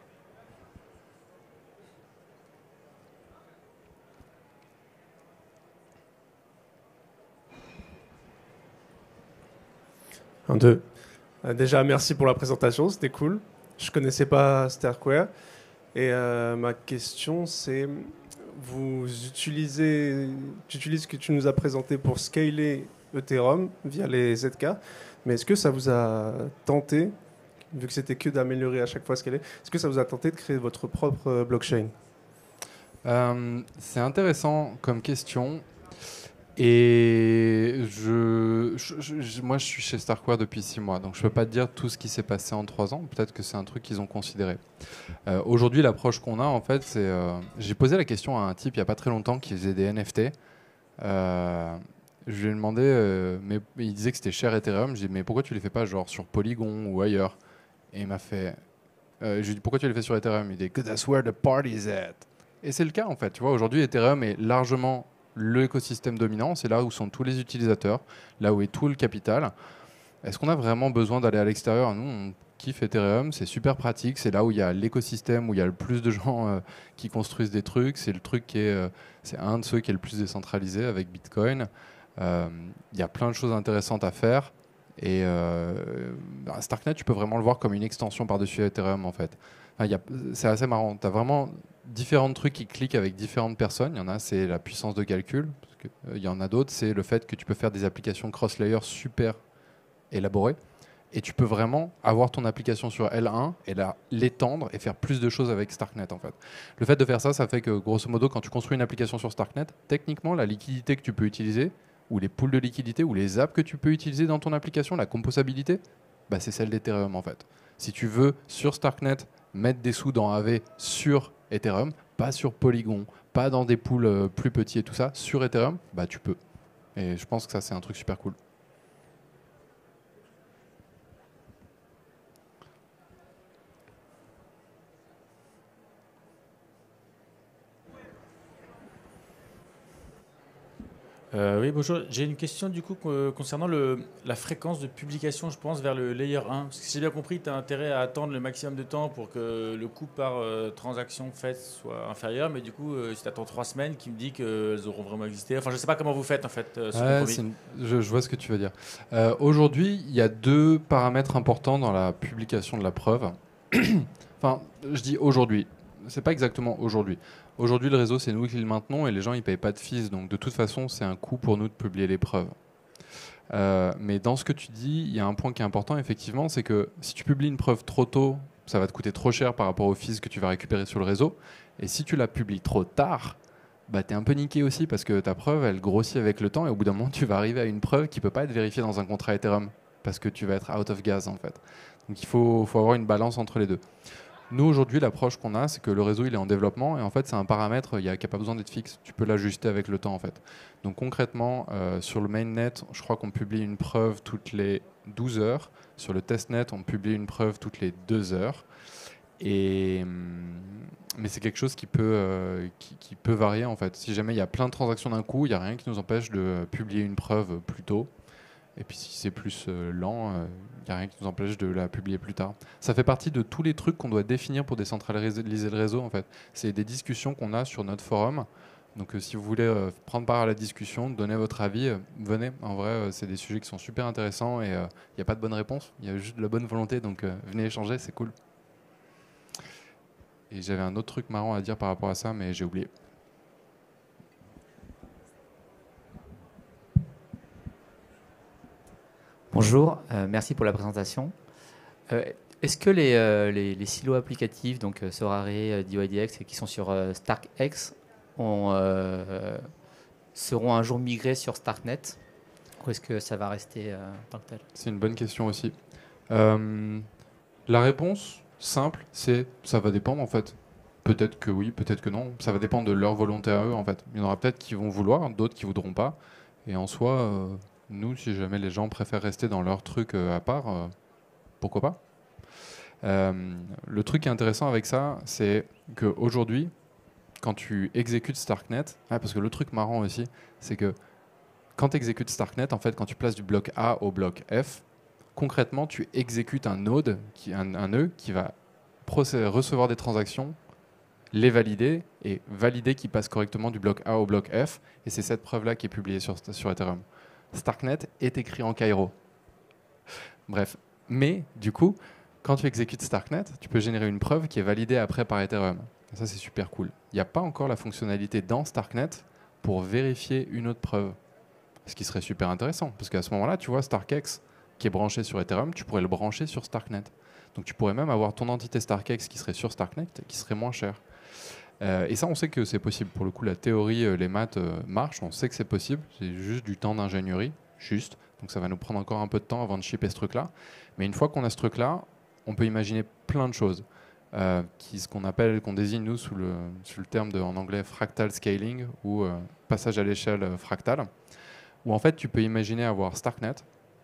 Un, deux. Euh, déjà, merci pour la présentation, c'était cool. Je connaissais pas Starquare. Et euh, ma question, c'est vous utilisez, tu utilises ce que tu nous as présenté pour scaler Ethereum via les ZK, mais est-ce que ça vous a tenté, vu que c'était que d'améliorer à chaque fois ce qu'elle est, est-ce que ça vous a tenté de créer votre propre blockchain euh, C'est intéressant comme question. Et je, moi, je suis chez Starkware depuis six mois, donc je ne peux pas te dire tout ce qui s'est passé en trois ans. Peut-être que c'est un truc qu'ils ont considéré. Euh, aujourd'hui, l'approche qu'on a, en fait, c'est. Euh, j'ai posé la question à un type il n'y a pas très longtemps qui faisait des NFT. Euh, je lui ai demandé, mais il disait que c'était cher Ethereum. J'ai dit, mais pourquoi tu les fais pas genre sur Polygon ou ailleurs Et il m'a fait. je lui ai dit, pourquoi tu les fais sur Ethereum Il dit, because that's where the is at. Et c'est le cas, en fait. Tu vois, aujourd'hui, Ethereum est largement l'écosystème dominant, c'est là où sont tous les utilisateurs, là où est tout le capital. Est-ce qu'on a vraiment besoin d'aller à l'extérieur Nous, on kiffe Ethereum, c'est super pratique, c'est là où il y a l'écosystème, où il y a le plus de gens euh, qui construisent des trucs, c'est le truc qui est, euh, c'est un de ceux qui est le plus décentralisé avec Bitcoin. Euh, il y a plein de choses intéressantes à faire. Et bah, Starknet, tu peux vraiment le voir comme une extension par-dessus Ethereum en fait. c'est assez marrant. Tu as vraiment différents trucs qui cliquent avec différentes personnes. Il y en a, c'est la puissance de calcul. Parce euh, il y en a d'autres, c'est le fait que tu peux faire des applications cross-layer super élaborées. Et tu peux vraiment avoir ton application sur L1 et l'étendre et faire plus de choses avec Starknet en fait. Le fait de faire ça, ça fait que grosso modo, quand tu construis une application sur Starknet, techniquement, la liquidité que tu peux utiliser, ou les pools de liquidité, ou les apps que tu peux utiliser dans ton application, la composabilité, bah, c'est celle d'Ethereum en fait. Si tu veux sur Starknet mettre des sous dans AV sur Ethereum, pas sur Polygon, pas dans des pools euh, plus petits et tout ça, sur Ethereum, bah tu peux. Et je pense que ça c'est un truc super cool. Euh, oui, bonjour. J'ai une question du coup euh, concernant le, la fréquence de publication, je pense, vers le layer 1. Parce que si j'ai bien compris, tu as intérêt à attendre le maximum de temps pour que le coût par euh, transaction faite soit inférieur. Mais du coup, si tu attends 3 semaines, qui me dit qu'elles auront vraiment existé Enfin, je ne sais pas comment vous faites en fait. je, je, vois ce que tu veux dire. Aujourd'hui, il y a deux paramètres importants dans la publication de la preuve. enfin, je dis aujourd'hui. C'est pas exactement aujourd'hui. Aujourd'hui, le réseau, c'est nous qui le maintenons et les gens, ils ne payent pas de fils. Donc, de toute façon, c'est un coût pour nous de publier les preuves. Euh, mais dans ce que tu dis, il y a un point qui est important, effectivement, c'est que si tu publies une preuve trop tôt, ça va te coûter trop cher par rapport aux fils que tu vas récupérer sur le réseau. Et si tu la publies trop tard, bah, tu es un peu niqué aussi parce que ta preuve, elle grossit avec le temps et au bout d'un moment, tu vas arriver à une preuve qui ne peut pas être vérifiée dans un contrat Ethereum parce que tu vas être out of gas en fait. Donc il faut, faut avoir une balance entre les deux. Nous, aujourd'hui, l'approche qu'on a, c'est que le réseau, il est en développement et en fait, c'est un paramètre il a, qui n'a pas besoin d'être fixe. Tu peux l'ajuster avec le temps, en fait. Donc, concrètement, euh, sur le mainnet, je crois qu'on publie une preuve toutes les 12 heures. Sur le testnet, on publie une preuve toutes les 2 heures. Hum, mais c'est quelque chose euh, qui peut, varier, en fait. Si jamais il y a plein de transactions d'un coup, il n'y a rien qui nous empêche de publier une preuve plus tôt. Et puis, si c'est plus euh, lent, il n'y a rien qui nous empêche de la publier plus tard. Ça fait partie de tous les trucs qu'on doit définir pour décentraliser le réseau, en fait. C'est des discussions qu'on a sur notre forum. Donc euh, si vous voulez euh, prendre part à la discussion, donner votre avis, euh, venez. En vrai, c'est des sujets qui sont super intéressants et il n'y a pas de bonne réponse, il y a juste de la bonne volonté. Donc venez échanger, c'est cool. Et j'avais un autre truc marrant à dire par rapport à ça, mais j'ai oublié. Bonjour, euh, merci pour la présentation. Euh, est-ce que euh, les, silos applicatifs, donc Sorare, DYDX, qui sont sur StarkX, seront un jour migrés sur StarkNet Ou est-ce que ça va rester tant que tel C'est une bonne question aussi. la réponse simple, c'est ça va dépendre en fait. Peut-être que oui, peut-être que non. Ça va dépendre de leur volonté à eux en fait. Il y en aura peut-être qui vont vouloir, d'autres qui voudront pas. Et en soi, nous, si jamais les gens préfèrent rester dans leur truc euh, à part, euh, pourquoi pas euh, Le truc intéressant avec ça, c'est qu'aujourd'hui, quand tu exécutes Starknet, ah, parce que le truc marrant aussi, c'est que quand tu exécutes Starknet, en fait, quand tu places du bloc A au bloc F, concrètement, tu exécutes un node, qui, un, nœud qui va recevoir des transactions, les valider et valider qu'ils passe correctement du bloc A au bloc F. Et c'est cette preuve-là qui est publiée sur Ethereum. Starknet est écrit en Cairo. Bref, mais du coup, quand tu exécutes Starknet, tu peux générer une preuve qui est validée après par Ethereum. ça, c'est super cool. Il n'y a pas encore la fonctionnalité dans Starknet pour vérifier une autre preuve. Ce qui serait super intéressant, parce qu'à ce moment-là, tu vois, StarkX qui est branché sur Ethereum, tu pourrais le brancher sur Starknet. Donc tu pourrais même avoir ton entité StarkX qui serait sur Starknet, qui serait moins cher. Euh, et ça, on sait que c'est possible. Pour le coup, la théorie, euh, les maths euh, marchent, on sait que c'est possible. C'est juste du temps d'ingénierie, juste. Donc ça va nous prendre encore un peu de temps avant de shipper ce truc-là. Mais une fois qu'on a ce truc-là, on peut imaginer plein de choses. qui, ce qu'on appelle, qu'on désigne nous sous le, sous le terme en anglais fractal scaling ou passage à l'échelle fractale, où en fait tu peux imaginer avoir Starknet,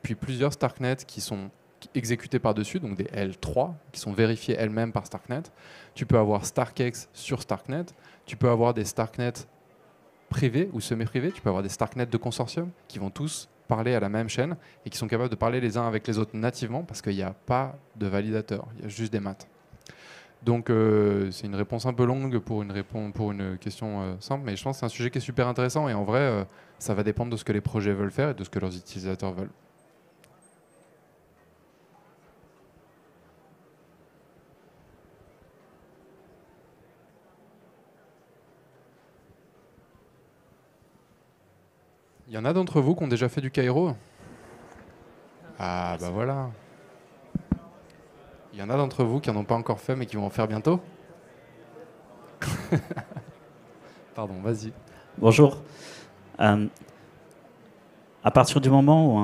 puis plusieurs Starknet qui sont exécutés par-dessus, donc des L3, qui sont vérifiées elles-mêmes par Starknet. Tu peux avoir StarkX sur Starknet. Tu peux avoir des Starknet privés ou semi-privés. Tu peux avoir des Starknet de consortium qui vont tous parler à la même chaîne et qui sont capables de parler les uns avec les autres nativement parce qu'il n'y a pas de validateur, il y a juste des maths. Donc euh, c'est une réponse un peu longue pour une, réponse, pour une question euh, simple, mais je pense que c'est un sujet qui est super intéressant et en vrai, euh, ça va dépendre de ce que les projets veulent faire et de ce que leurs utilisateurs veulent. Il y en a d'entre vous qui ont déjà fait du Cairo Ah, bah voilà. Il y en a d'entre vous qui n'en ont pas encore fait, mais qui vont en faire bientôt Pardon, vas-y. Bonjour. Euh, à partir du moment où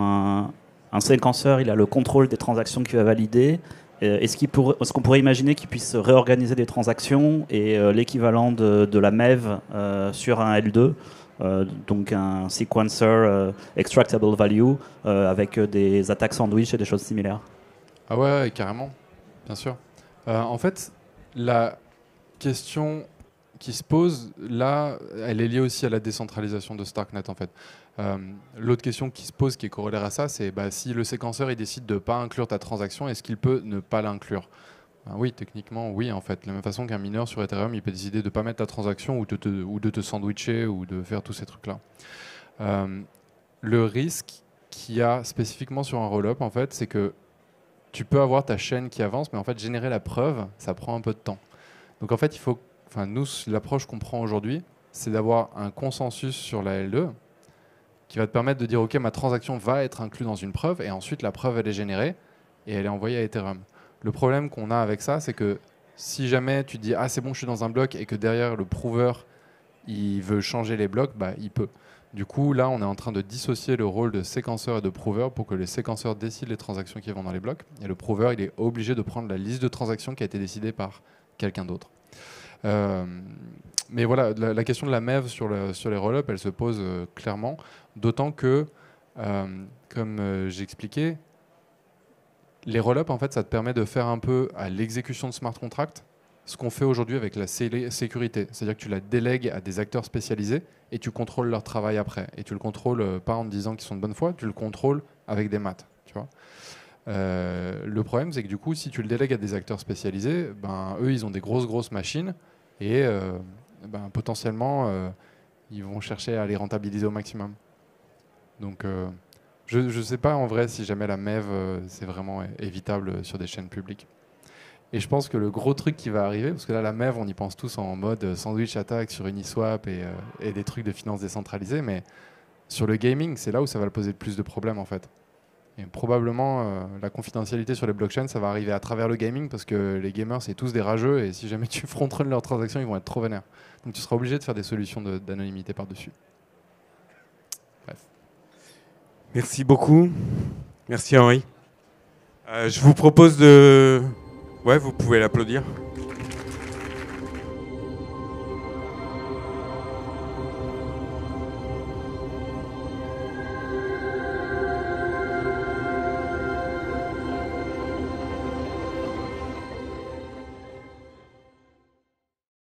un, séquenceur il a le contrôle des transactions qu'il va valider, euh, est-ce qu'on pourrait imaginer qu'il puisse réorganiser des transactions et euh, l'équivalent de, de, la MEV sur un L2 euh, donc un sequencer euh, extractable value euh, avec des attaques sandwich et des choses similaires. Ah ouais, carrément, bien sûr. en fait, la question qui se pose là, elle est liée aussi à la décentralisation de Starknet en fait. L'autre question qui se pose, qui est corollaire à ça, c'est bah, si le séquenceur il décide de ne pas inclure ta transaction, est-ce qu'il peut ne pas l'inclure ah oui, techniquement, oui, en fait. De la même façon qu'un mineur sur Ethereum, il peut décider de ne pas mettre la transaction ou de, te, sandwicher ou de faire tous ces trucs-là. Euh, le risque qu'il y a spécifiquement sur un roll-up, en fait, c'est que tu peux avoir ta chaîne qui avance, mais en fait, générer la preuve, ça prend un peu de temps. Donc, en fait, il faut. Enfin, nous, l'approche qu'on prend aujourd'hui, c'est d'avoir un consensus sur la L2 e qui va te permettre de dire, OK, ma transaction va être inclue dans une preuve, et ensuite, la preuve, elle est générée et elle est envoyée à Ethereum. Le problème qu'on a avec ça, c'est que si jamais tu dis ah c'est bon je suis dans un bloc et que derrière le prouveur il veut changer les blocs, bah, il peut. Du coup là on est en train de dissocier le rôle de séquenceur et de prouveur pour que les séquenceurs décident les transactions qui vont dans les blocs et le prouveur il est obligé de prendre la liste de transactions qui a été décidée par quelqu'un d'autre. Euh, mais voilà, la, question de la MEV sur, les roll-up, elle se pose euh, clairement, d'autant que, euh, comme j'expliquais, les roll-up, en fait, ça te permet de faire un peu à l'exécution de smart contract ce qu'on fait aujourd'hui avec la sécurité. C'est-à-dire que tu la délègues à des acteurs spécialisés et tu contrôles leur travail après. Et tu le contrôles euh, pas en disant qu'ils sont de bonne foi, tu le contrôles avec des maths. Tu vois euh, le problème, c'est que du coup, si tu le délègues à des acteurs spécialisés, ben, eux, ils ont des grosses, grosses machines et euh, ben, potentiellement, ils vont chercher à les rentabiliser au maximum. Donc. Je ne sais pas en vrai si jamais la MEV, euh, c'est vraiment évitable euh, sur des chaînes publiques. Et je pense que le gros truc qui va arriver, parce que là, la MEV, on y pense tous en mode euh, sandwich attack sur Uniswap et, et des trucs de finances décentralisées, mais sur le gaming, c'est là où ça va poser le plus de problèmes en fait. Et probablement, la confidentialité sur les blockchains, ça va arriver à travers le gaming parce que les gamers, c'est tous des rageux et si jamais tu frontrunnes leurs transactions, ils vont être trop vénères. Donc tu seras obligé de faire des solutions d'anonymité par-dessus. Merci beaucoup. Merci Henri. Euh, je vous propose de... Ouais, vous pouvez l'applaudir.